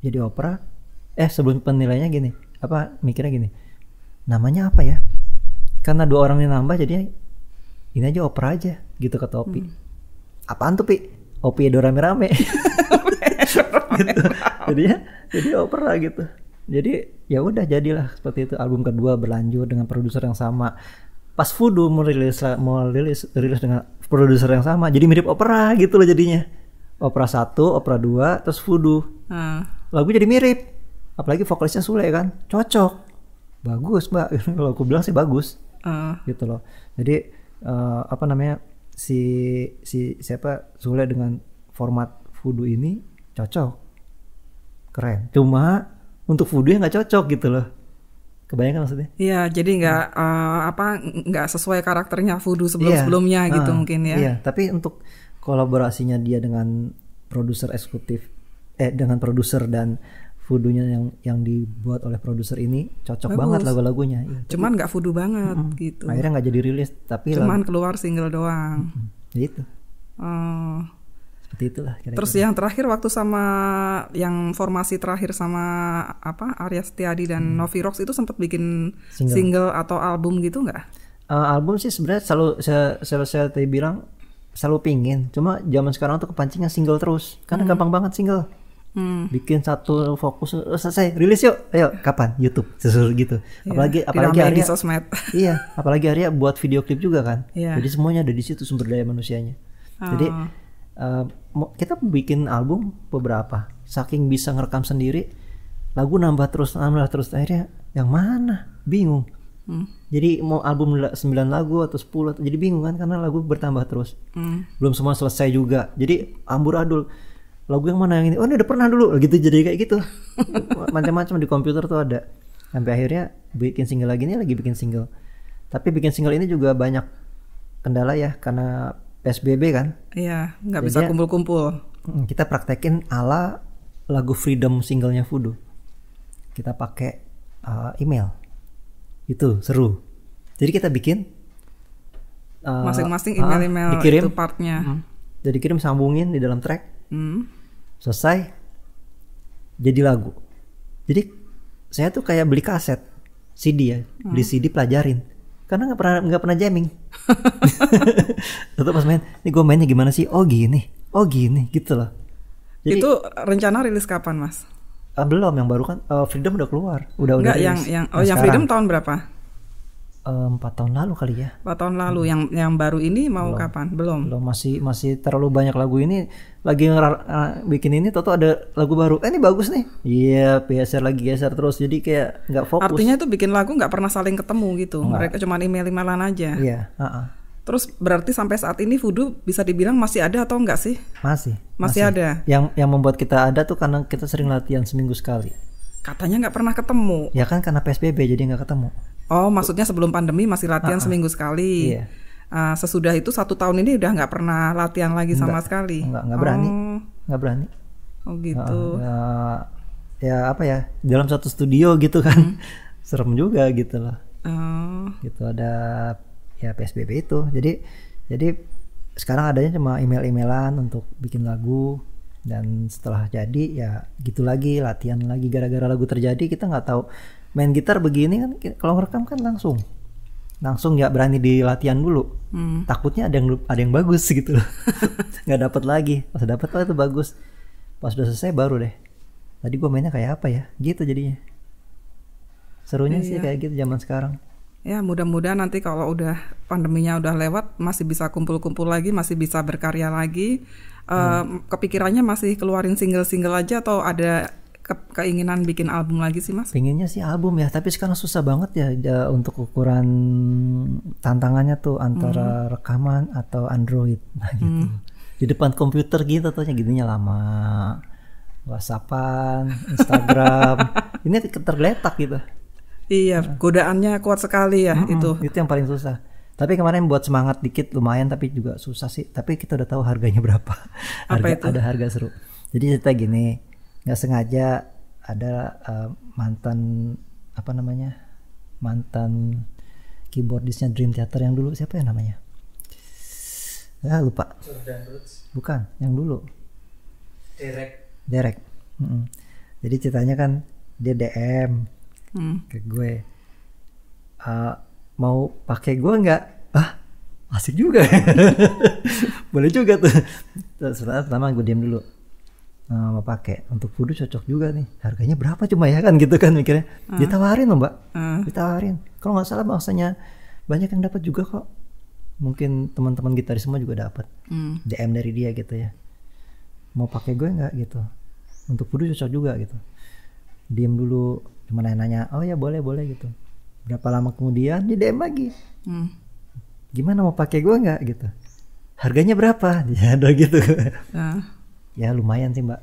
jadi opera, eh sebelum penilainya gini, apa mikirnya gini, namanya apa ya? Karena dua orang ini nambah jadinya ini aja opera aja gitu kata Opi. Hmm. Apaan tuh Pi? Opi Edo ya rame-rame. jadi [laughs] gitu. Jadinya jadi opera gitu. Jadi ya udah jadilah seperti itu album kedua berlanjut dengan produser yang sama. Pas mau Fudu mau rilis rilis dengan produser yang sama. Jadi mirip opera gitu loh jadinya. Opera satu, opera dua terus Voodoo. Hmm. Lagu jadi mirip. Apalagi vokalisnya Sule kan. Cocok. Bagus, Mbak. [laughs] Kalau aku bilang sih bagus. Hmm. Gitu loh. Jadi uh, apa namanya? si si siapa Sule dengan format Voodoo ini cocok. Keren. Cuma untuk Voodoo nggak cocok gitu loh kebanyakan maksudnya? Iya, jadi nggak hmm. uh, apa nggak sesuai karakternya Fudu sebelum-sebelumnya iya. gitu uh, mungkin ya. Iya, tapi untuk kolaborasinya dia dengan produser eksekutif eh dengan produser dan fudunya yang yang dibuat oleh produser ini cocok Bagus. banget lagu-lagunya. Ya, Cuman nggak fudu banget mm -hmm. gitu. Akhirnya nggak jadi rilis tapi cuman lagu... keluar single doang. Mm -hmm. Gitu. Uh, seperti itulah kira -kira. terus yang terakhir waktu sama yang formasi terakhir sama apa Arya Setiadi dan hmm. Novi Rocks itu sempat bikin single. single atau album gitu nggak uh, album sih sebenarnya selalu saya saya, saya tadi bilang selalu pingin cuma zaman sekarang tuh kepancingnya single terus karena hmm. gampang banget single hmm. bikin satu fokus eh, selesai rilis yuk ayo kapan YouTube sesuatu gitu yeah. apalagi apalagi Arya sosmed. [laughs] iya apalagi Arya buat video klip juga kan yeah. jadi semuanya ada di situ sumber daya manusianya oh. jadi ah uh, kita bikin album beberapa saking bisa ngerekam sendiri lagu nambah terus nambah terus akhirnya yang mana bingung hmm. jadi mau album 9 lagu atau 10 jadi bingung kan karena lagu bertambah terus hmm. belum semua selesai juga jadi amburadul lagu yang mana yang ini oh ini udah pernah dulu gitu jadi kayak gitu [laughs] macam-macam di komputer tuh ada sampai akhirnya bikin single lagi ini lagi bikin single tapi bikin single ini juga banyak kendala ya karena PSBB kan? Iya, nggak bisa kumpul-kumpul. Kita praktekin ala lagu Freedom singlenya Fudo. Kita pakai uh, eh, email. Itu seru. Jadi kita bikin eh, masing-masing uh, email-email dikirim, itu partnya. Hmm. jadi kirim sambungin di dalam track. Hmm. Selesai. Jadi lagu. Jadi saya tuh kayak beli kaset CD ya, hmm. beli mm. CD pelajarin karena nggak pernah nggak pernah jamming atau [laughs] pas main ini gue mainnya gimana sih oh gini oh gini gitu loh Jadi, itu rencana rilis kapan mas uh, belum yang baru kan uh, Freedom udah keluar udah udah yang yang oh nah, yang sekarang. Freedom tahun berapa Eh, empat tahun lalu kali ya empat tahun lalu hmm. yang yang baru ini mau belum, kapan belum belum masih masih terlalu banyak lagu ini lagi ngerar, eh, bikin ini toto ada lagu baru eh ini bagus nih iya yeah, geser lagi geser terus jadi kayak nggak fokus artinya itu bikin lagu nggak pernah saling ketemu gitu Enggak. mereka cuma email emailan aja iya yeah. uh -uh. Terus berarti sampai saat ini fudub bisa dibilang masih ada atau enggak sih? Masih. Masih, masih. ada. Yang yang membuat kita ada tuh karena kita sering latihan seminggu sekali. Katanya nggak pernah ketemu. Ya kan karena PSBB jadi nggak ketemu. Oh, maksudnya sebelum pandemi masih latihan uh -uh. seminggu sekali. Iya. Uh, sesudah itu satu tahun ini udah nggak pernah latihan lagi enggak, sama sekali. Nggak nggak berani, oh. berani. Oh gitu. Uh, ya, ya apa ya dalam satu studio gitu kan, hmm. [laughs] serem juga gitu loh. Uh. Gitu ada ya psbb itu. Jadi jadi sekarang adanya cuma email-emailan untuk bikin lagu dan setelah jadi ya gitu lagi latihan lagi gara-gara lagu terjadi kita nggak tahu main gitar begini kan kalau rekam kan langsung langsung nggak berani di latihan dulu hmm. takutnya ada yang ada yang bagus [laughs] gitu nggak dapat lagi pas dapat oh itu bagus pas udah selesai baru deh tadi gue mainnya kayak apa ya gitu jadinya serunya iya. sih kayak gitu zaman sekarang ya mudah-mudahan nanti kalau udah pandeminya udah lewat masih bisa kumpul-kumpul lagi masih bisa berkarya lagi hmm. uh, kepikirannya masih keluarin single-single aja atau ada ke keinginan bikin album lagi sih mas? Pinginnya sih album ya, tapi sekarang susah banget ya, ya untuk ukuran tantangannya tuh antara hmm. rekaman atau Android, [laughs] nah, gitu. Hmm. Di depan komputer gitu tuh gitunya lama. WhatsAppan, Instagram, [laughs] ini tergeletak gitu. Iya, nah. godaannya kuat sekali ya mm -hmm. itu. Itu yang paling susah. Tapi kemarin buat semangat dikit lumayan tapi juga susah sih. Tapi kita udah tahu harganya berapa. Harga, Apa itu? Ada harga seru. Jadi cerita gini, nggak sengaja ada uh, mantan apa namanya mantan keyboardisnya Dream Theater yang dulu siapa ya namanya ya ah, lupa bukan yang dulu Derek Derek mm -mm. jadi ceritanya kan dia DM mm. ke gue uh, mau pakai gue nggak ah asik juga [laughs] boleh juga tuh terus pertama gue diem dulu Eh, mau pakai untuk voodoo cocok juga nih harganya berapa cuma ya kan gitu kan mikirnya uh. ditawarin loh mbak uh. ditawarin kalau nggak salah bahasanya banyak yang dapat juga kok mungkin teman-teman gitaris semua juga dapat hmm. DM dari dia gitu ya mau pakai gue nggak gitu untuk voodoo cocok juga gitu diem dulu cuma nanya oh ya boleh boleh gitu berapa lama kemudian di DM lagi hmm. gimana mau pakai gue nggak gitu harganya berapa [laughs] ya ada gitu uh ya lumayan sih mbak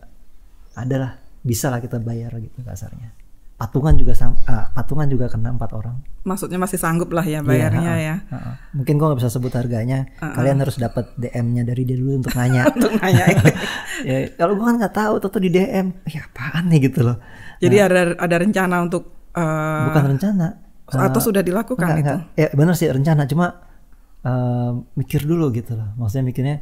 adalah bisa lah kita bayar gitu kasarnya patungan juga sama, uh, patungan juga kena empat orang. Maksudnya masih sanggup lah ya iya, bayarnya yeah, uh, uh, ya. Uh, Mungkin gua nggak bisa sebut harganya. Kalian harus dapat DM-nya dari dia dulu untuk nanya. [laughs] untuk nanya. [laughs] ya, kalau gua kan nggak tahu, tentu di DM, ya apaan nih gitu loh. Jadi nah, ada ada rencana untuk. Uh, bukan rencana. Atau eh, sudah dilakukan enggak, itu? Enggak. Ya benar sih rencana, cuma uh, mikir dulu gitu loh. Maksudnya mikirnya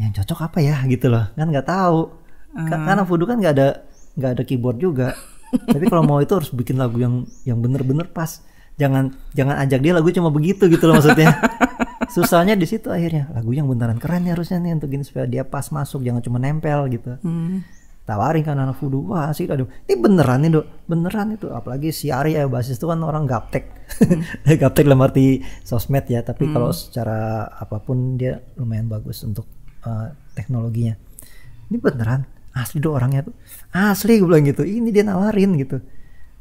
yang cocok apa ya gitu loh kan nggak tahu hmm. karena voodoo kan nggak ada nggak ada keyboard juga [laughs] tapi kalau mau itu harus bikin lagu yang yang bener-bener pas jangan jangan ajak dia lagu cuma begitu gitu loh maksudnya [laughs] susahnya di situ akhirnya lagu yang beneran keren ya harusnya nih untuk gini supaya dia pas masuk jangan cuma nempel gitu hmm. tawarin kan anak voodoo wah sih aduh ini beneran nih dok beneran itu apalagi si Ari ya basis itu kan orang gaptek hmm. [laughs] gaptek lah arti sosmed ya tapi hmm. kalau secara apapun dia lumayan bagus untuk uh, teknologinya ini beneran asli do orangnya tuh asli gue bilang gitu ini dia nawarin gitu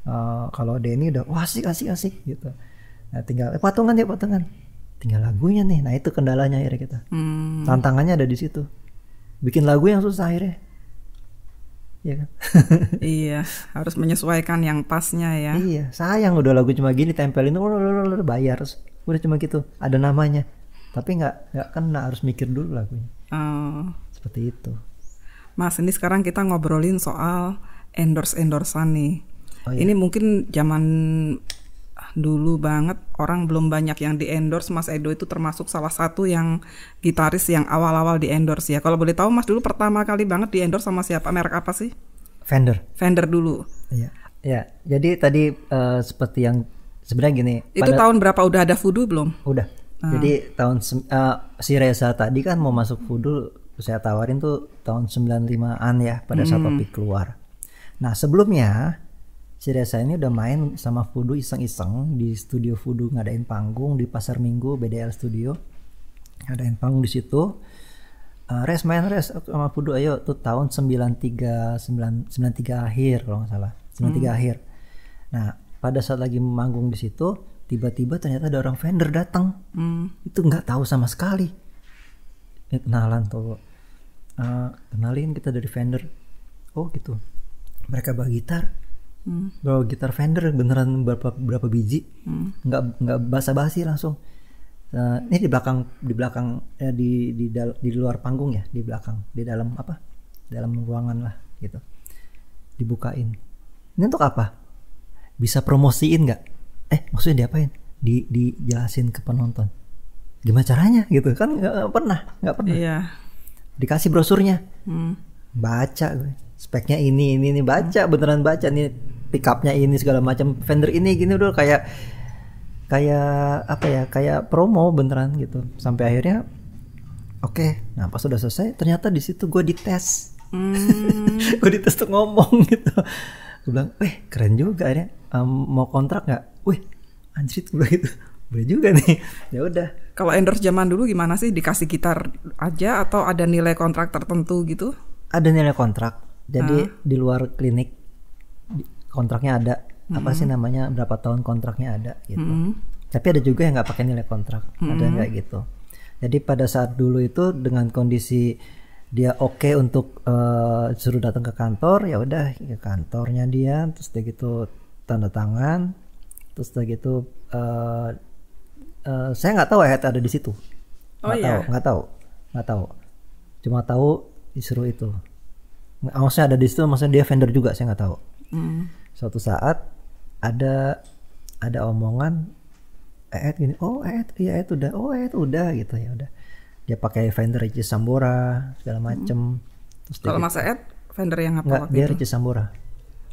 uh, kalau Denny udah wah asik asik asik gitu nah tinggal eh, patungan ya patungan tinggal lagunya nih nah itu kendalanya akhirnya kita hmm. tantangannya ada di situ bikin lagu yang susah akhirnya Iya kan? [laughs] iya, harus menyesuaikan yang pasnya ya. Iya, sayang udah lagu cuma gini tempelin, bayar, udah cuma gitu, ada namanya, tapi nggak nggak kena harus mikir dulu lagunya. Uh, Seperti itu. Mas, ini sekarang kita ngobrolin soal endorse endorsean nih. Oh, iya. Ini mungkin zaman dulu banget orang belum banyak yang di endorse Mas Edo itu termasuk salah satu yang gitaris yang awal-awal di endorse ya. Kalau boleh tahu Mas dulu pertama kali banget di endorse sama siapa? Merek apa sih? Fender. Fender dulu. Iya. Ya, jadi tadi uh, seperti yang sebenarnya gini. Itu pada, tahun berapa udah ada Fudu belum? Udah. Hmm. Jadi tahun uh, si Reza tadi kan mau masuk Fudul saya tawarin tuh tahun 95-an ya pada hmm. saat topik keluar. Nah, sebelumnya si Reza ini udah main sama Fudul iseng-iseng di studio Fudul ngadain panggung di Pasar Minggu BDL Studio. Ngadain panggung di situ. Uh, res main res sama Fudul ayo tuh tahun 93 9, 93 akhir kalau nggak salah. 93 hmm. akhir. Nah, pada saat lagi manggung di situ tiba-tiba ternyata ada orang vendor datang hmm. itu nggak tahu sama sekali ya, kenalan tuh uh, kenalin kita dari vendor oh gitu mereka bawa gitar hmm. bawa gitar vendor beneran berapa berapa biji hmm. nggak nggak basa-basi langsung uh, ini di belakang di belakang ya, di di dal, di luar panggung ya di belakang di dalam apa dalam ruangan lah gitu dibukain ini untuk apa bisa promosiin nggak eh maksudnya diapain di dijelasin ke penonton gimana caranya gitu kan nggak pernah nggak pernah iya. dikasih brosurnya hmm. baca speknya ini ini ini baca hmm. beneran baca nih pickupnya ini segala macam vendor ini gini udah kayak kayak apa ya kayak promo beneran gitu sampai akhirnya oke okay, nah pas udah selesai ternyata di situ gue dites hmm. [laughs] gue dites tuh ngomong gitu gue bilang eh keren juga ya um, mau kontrak nggak wih anjrit gue gitu boleh juga nih [laughs] ya udah kalau endorse zaman dulu gimana sih dikasih gitar aja atau ada nilai kontrak tertentu gitu ada nilai kontrak jadi uh. di luar klinik kontraknya ada hmm. apa sih namanya berapa tahun kontraknya ada gitu hmm. tapi ada juga yang nggak pakai nilai kontrak hmm. ada nggak gitu jadi pada saat dulu itu dengan kondisi dia oke okay untuk uh, suruh datang ke kantor ya udah ke kantornya dia terus dia gitu tanda tangan terus udah gitu uh, uh, saya nggak tahu Ehet ada di situ oh nggak oh, tahu yeah. nggak tahu nggak tahu cuma tahu disuruh itu maksudnya ada di situ maksudnya dia vendor juga saya nggak tahu mm. suatu saat ada ada omongan Eet eh, gini oh Eet iya Eet udah oh Eet udah gitu ya udah dia pakai vendor Ricis Sambora segala macem mm. terus kalau gitu. Mas Eet vendor yang apa Nggak, dia Ricis Sambora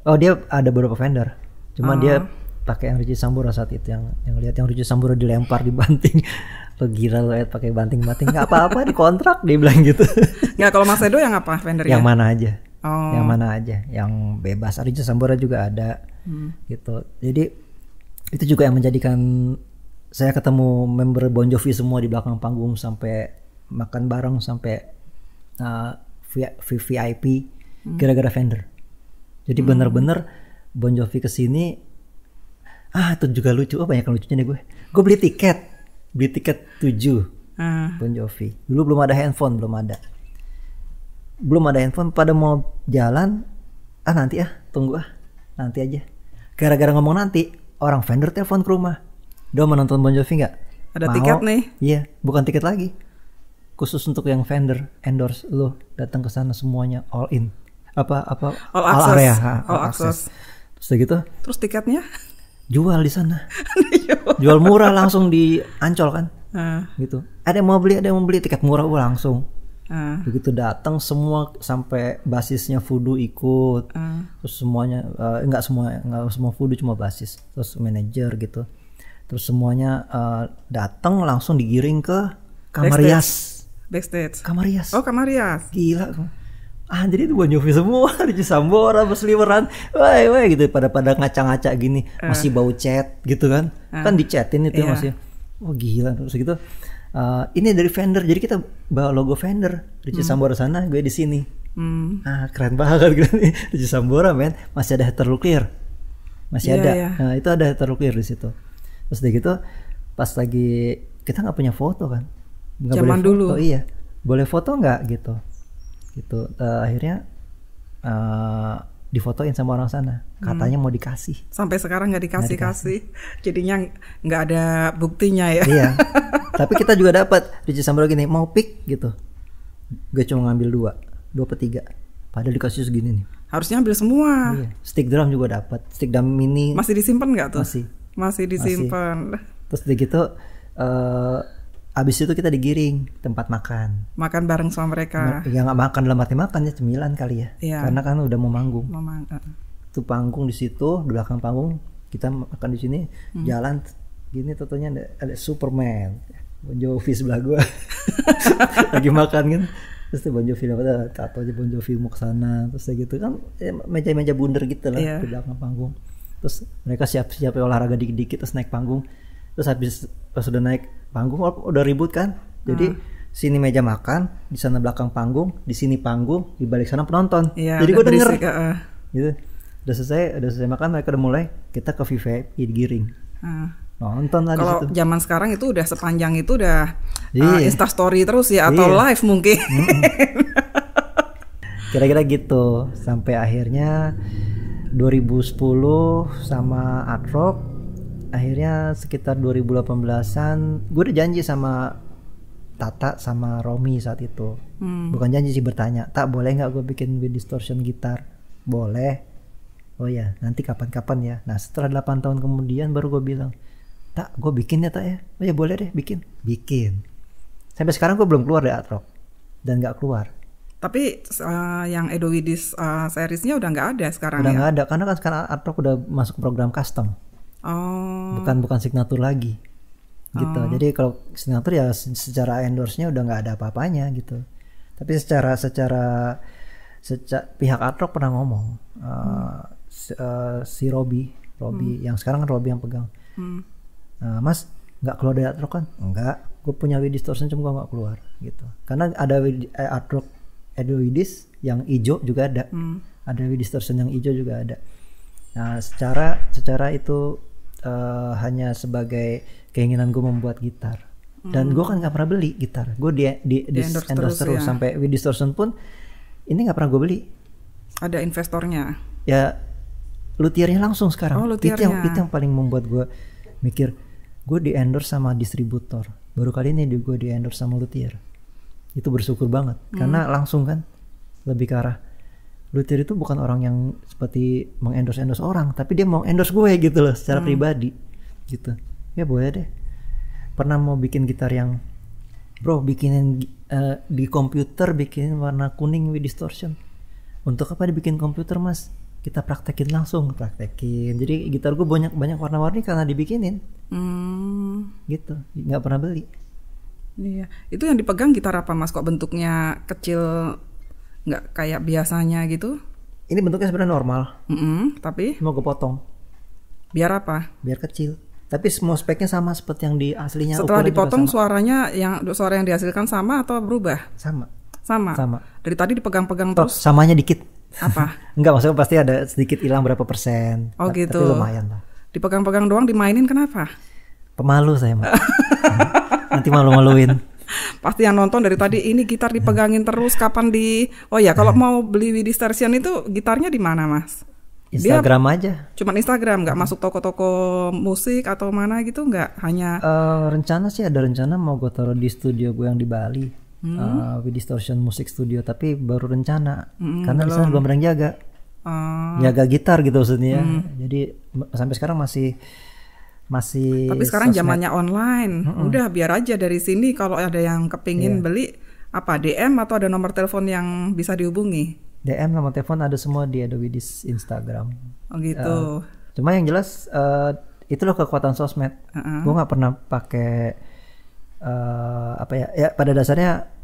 oh dia ada beberapa vendor cuma oh. dia pakai yang Richie Sambura saat itu yang yang lihat yang Richie Sambura dilempar dibanting [laughs] lo gila lo lihat pakai banting-banting nggak apa-apa kontrak dia bilang gitu [laughs] nggak kalau Mas Edo yang apa vendornya yang mana aja oh. yang mana aja yang bebas Richie Sambura juga ada hmm. gitu jadi itu juga yang menjadikan saya ketemu member Bon Jovi semua di belakang panggung sampai makan bareng sampai uh, VIP gara-gara hmm. vendor jadi bener-bener hmm. Bon Jovi kesini ah itu juga lucu oh banyak lucunya nih gue gue beli tiket beli tiket tujuh uh. Bon Jovi dulu belum ada handphone belum ada belum ada handphone pada mau jalan ah nanti ah tunggu ah nanti aja gara-gara ngomong nanti orang vendor telepon ke rumah Do mau nonton Bon Jovi nggak ada mau, tiket nih iya bukan tiket lagi khusus untuk yang vendor endorse lo datang ke sana semuanya all in apa apa all, all access. area all, all access. access terus gitu terus tiketnya jual di sana [laughs] iya. jual murah langsung di ancol kan uh. gitu ada yang mau beli ada yang mau beli tiket murah gue langsung uh. begitu datang semua sampai basisnya Fudu ikut uh. terus semuanya uh, eh, nggak semua enggak semua Fudu cuma basis terus manajer gitu terus semuanya uh, datang langsung digiring ke kamar Backstage. kamarias Oh, kamar rias. Gila ah jadi itu gue nyuvi semua [laughs] di Cisambora berseliweran woi woi gitu pada pada ngaca-ngaca gini eh. masih bau cat gitu kan uh. kan dicatin itu iya. masih oh gila terus gitu uh, ini dari vendor jadi kita bawa logo vendor di Cisambora hmm. sana gue di sini hmm. ah keren banget [laughs] gitu di Cisambora men masih ada terlukir masih yeah, ada yeah. Nah, itu ada terlukir di situ terus dari gitu pas lagi kita nggak punya foto kan Gak zaman boleh foto, dulu iya boleh foto nggak gitu gitu uh, akhirnya uh, difotoin sama orang sana katanya hmm. mau dikasih sampai sekarang nggak dikasih, dikasih kasih jadinya nggak ada buktinya ya iya [laughs] tapi kita juga dapat Richie Sambro gini mau pick gitu gue cuma ngambil dua dua per tiga padahal dikasih segini nih harusnya ambil semua iya. stick drum juga dapat stick drum mini masih disimpan nggak tuh masih masih disimpan masih. terus begitu uh, eh, Abis itu kita digiring tempat makan. Makan bareng sama mereka. Nah, ya nggak makan dalam arti makan ya cemilan kali ya. ya. Karena kan udah mau manggung. Mau uh. Tuh panggung di situ, di belakang panggung kita makan di sini, hmm. jalan gini tentunya ada, ada Superman. Bon Jovi sebelah gua. [laughs] Lagi makan kan. Terus tuh Bon Jovi dapat eh, tato aja Bon Jovi mau kesana terus kayak gitu kan ya, meja-meja bundar gitu lah yeah. di belakang panggung. Terus mereka siap-siap olahraga dikit-dikit terus naik panggung. Terus habis pas udah naik panggung udah ribut kan jadi hmm. sini meja makan di sana belakang panggung di sini panggung di balik sana penonton ya, jadi gue denger berisik, uh. gitu udah selesai udah selesai makan mereka udah mulai kita ke VIP giring uh. nonton lah kalau zaman sekarang itu udah sepanjang itu udah yeah. uh, iya. instastory terus ya atau yeah. live mungkin mm-hmm. [laughs] kira-kira gitu sampai akhirnya 2010 sama Art Rock akhirnya sekitar 2018an gue udah janji sama Tata sama Romi saat itu hmm. bukan janji sih bertanya tak boleh nggak gue bikin wind distortion gitar boleh oh ya nanti kapan-kapan ya nah setelah 8 tahun kemudian baru gue bilang tak gue bikin ya tak ya oh ya boleh deh bikin bikin sampai sekarang gue belum keluar dari Atrok dan nggak keluar tapi uh, yang Edo Widis uh, seriesnya udah nggak ada sekarang udah ya? nggak ya? ada karena kan sekarang Atrok udah masuk program custom Oh. Bukan bukan signatur lagi. Gitu. Oh. Jadi kalau signatur ya secara endorse-nya udah nggak ada apa-apanya gitu. Tapi secara secara seca, pihak Atrok pernah ngomong uh, hmm. si, uh, si Robi, Robi hmm. yang sekarang kan Robi yang pegang. Hmm. Uh, mas nggak keluar dari Atrok kan? Enggak. Gue punya torsen cuma gue nggak keluar gitu. Karena ada Atrok Edoidis yang hijau juga ada. Hmm. Ada torsen yang hijau juga ada. Nah, secara secara itu uh, hanya sebagai keinginan gue membuat gitar dan gue kan nggak pernah beli gitar gue di, di, di, endorse, endorse terus, terus ya. sampai with distortion pun ini nggak pernah gue beli ada investornya ya luthiernya langsung sekarang oh, itu yang itu yang paling membuat gue mikir gue di endorse sama distributor baru kali ini gue di endorse sama luthier itu bersyukur banget hmm. karena langsung kan lebih ke arah Lutir itu bukan orang yang seperti mengendorse endorse orang, tapi dia mau endorse gue gitu loh secara hmm. pribadi gitu. Ya boleh deh. Pernah mau bikin gitar yang bro bikinin uh, di komputer bikinin warna kuning with distortion. Untuk apa dibikin komputer mas? Kita praktekin langsung, praktekin. Jadi gitar gue banyak banyak warna-warni karena dibikinin. Hmm. Gitu, nggak pernah beli. Iya, itu yang dipegang gitar apa mas? Kok bentuknya kecil nggak kayak biasanya gitu. Ini bentuknya sebenarnya normal. Mm -hmm, tapi mau gue potong. Biar apa? Biar kecil. Tapi semua speknya sama seperti yang di aslinya. Setelah dipotong suaranya yang suara yang dihasilkan sama atau berubah? Sama. Sama. Sama. Dari tadi dipegang-pegang terus. Samanya dikit. Apa? Enggak [laughs] maksudnya pasti ada sedikit hilang berapa persen. Oh gitu. Tapi lumayan lah. Dipegang-pegang doang dimainin kenapa? Pemalu saya, mah. [laughs] Nanti malu-maluin. Pasti yang nonton dari tadi ini gitar dipegangin terus kapan di Oh ya, kalau mau beli Widi Starsian itu gitarnya di mana, Mas? Instagram dia aja. Cuman Instagram, nggak masuk toko-toko musik atau mana gitu, nggak hanya. Uh, rencana sih ada rencana mau gue taruh di studio gue yang di Bali, hmm. uh, eh, with Distortion Music Studio, tapi baru rencana hmm, karena di sana belum ada jaga, uh. jaga gitar gitu maksudnya. Hmm. Jadi sampai sekarang masih masih tapi sekarang zamannya online mm -mm. udah biar aja dari sini kalau ada yang kepingin yeah. beli apa DM atau ada nomor telepon yang bisa dihubungi DM nomor telepon ada semua di Adowidis Instagram oh gitu uh, cuma yang jelas uh, eh, itu loh kekuatan sosmed uh gue nggak pernah pakai uh, apa ya ya pada dasarnya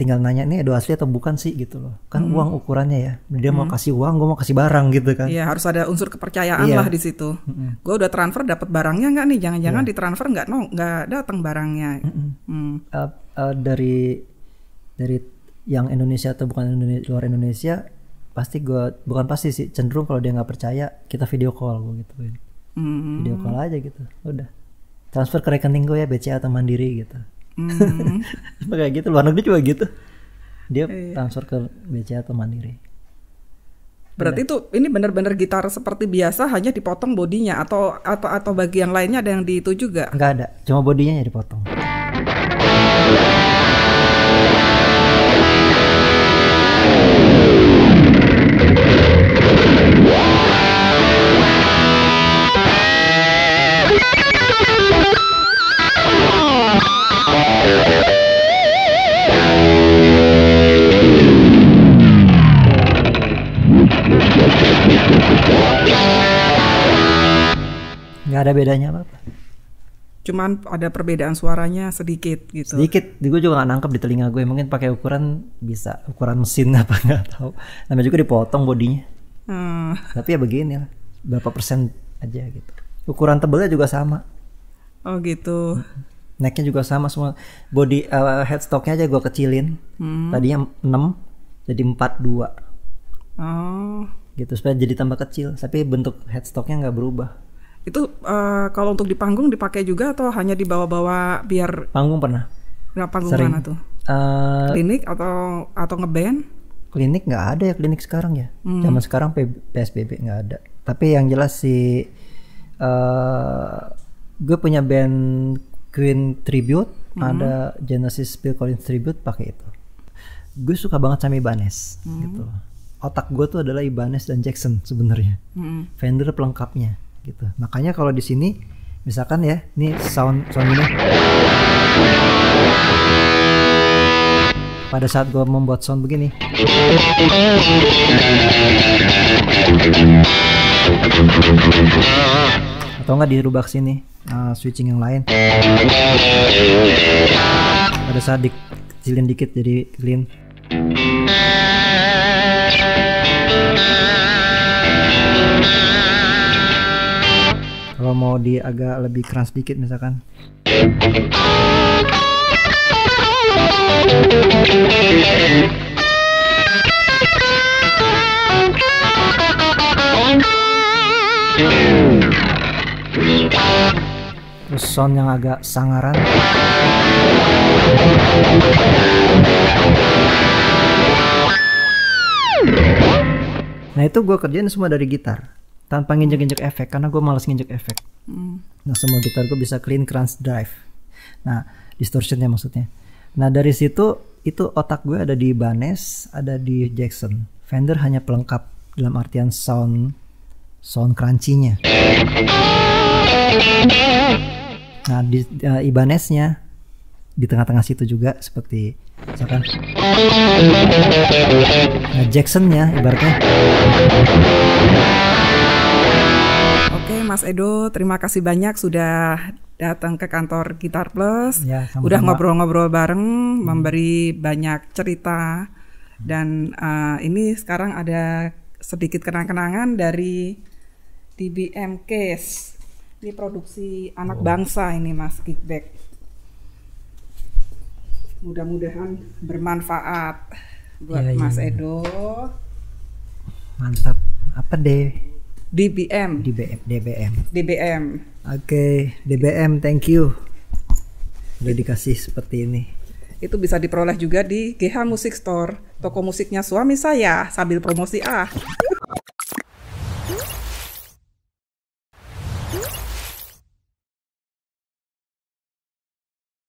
tinggal nanya nih Edo asli atau bukan sih gitu loh kan hmm. uang ukurannya ya dia hmm. mau kasih uang gue mau kasih barang gitu kan iya harus ada unsur kepercayaan iya. lah di situ hmm. gue udah transfer dapat barangnya nggak nih jangan-jangan yeah. transfer nggak no nggak datang barangnya hmm. Hmm. Uh, uh, dari dari yang Indonesia atau bukan Indonesia, luar Indonesia pasti gue bukan pasti sih cenderung kalau dia nggak percaya kita video call gue gitu kan. hmm. video call aja gitu udah transfer ke rekening gue ya BCA atau Mandiri gitu Hmm. [laughs] kayak gitu luar negeri juga gitu. Dia iya. transfer ke BCA atau Mandiri. Berarti itu ini benar-benar gitar seperti biasa hanya dipotong bodinya atau atau atau bagian lainnya ada yang di itu juga? Enggak ada, cuma bodinya yang dipotong. ada bedanya apa? -apa. Cuman ada perbedaan suaranya sedikit gitu. Sedikit, gue juga gak nangkep di telinga gue. Mungkin pakai ukuran bisa, ukuran mesin [laughs] apa nggak tahu. Namanya juga dipotong bodinya. Hmm. Tapi ya begini lah, berapa persen aja gitu. Ukuran tebelnya juga sama. Oh gitu. Necknya juga sama semua. Body uh, headstocknya aja gue kecilin. Hmm. Tadinya 6 jadi empat dua. Oh. Gitu supaya jadi tambah kecil. Tapi bentuk headstocknya nggak berubah. Itu uh, kalau untuk di panggung dipakai juga atau hanya dibawa-bawa biar panggung pernah? Nah, panggung Sering. mana tuh? Uh, klinik atau atau ngeband? Klinik nggak ada ya klinik sekarang ya. Hmm. Zaman sekarang PSBB nggak ada. Tapi yang jelas si uh, gue punya band Queen tribute, hmm. ada Genesis Bill Collins tribute pakai itu. Gue suka banget sama Ibanez hmm. gitu. Otak gue tuh adalah Ibanez dan Jackson sebenarnya. Hmm. Fender pelengkapnya gitu. Makanya kalau di sini misalkan ya, ini sound sound ini. Pada saat gue membuat sound begini. Atau enggak dirubah ke sini, uh, switching yang lain. Pada saat dikecilin dikit jadi clean. kalau mau di agak lebih keras sedikit misalkan terus sound yang agak sangaran nah itu gue kerjain semua dari gitar tanpa nginjek-injek efek karena gue malas nginjek efek hmm. nah semua gitar gue bisa clean crunch drive nah distortionnya maksudnya nah dari situ itu otak gue ada di Ibanez, ada di Jackson Fender hanya pelengkap dalam artian sound sound crunchy-nya nah di uh, eh, Ibanez-nya di tengah-tengah situ juga seperti misalkan nah, Jackson-nya ibaratnya Mas Edo, terima kasih banyak sudah datang ke kantor Gitar Plus, ya, sama udah ngobrol-ngobrol bareng, hmm. memberi banyak cerita dan uh, ini sekarang ada sedikit kenang-kenangan dari DBM Case. Ini produksi anak oh. bangsa ini Mas Kickback. Mudah-mudahan bermanfaat buat ya, Mas ya. Edo. Mantap. Apa deh? DBM. DBM. DBM. DBM. Oke, okay. DBM, thank you. Udah dikasih seperti ini. Itu bisa diperoleh juga di GH Music Store, toko musiknya suami saya sambil promosi ah.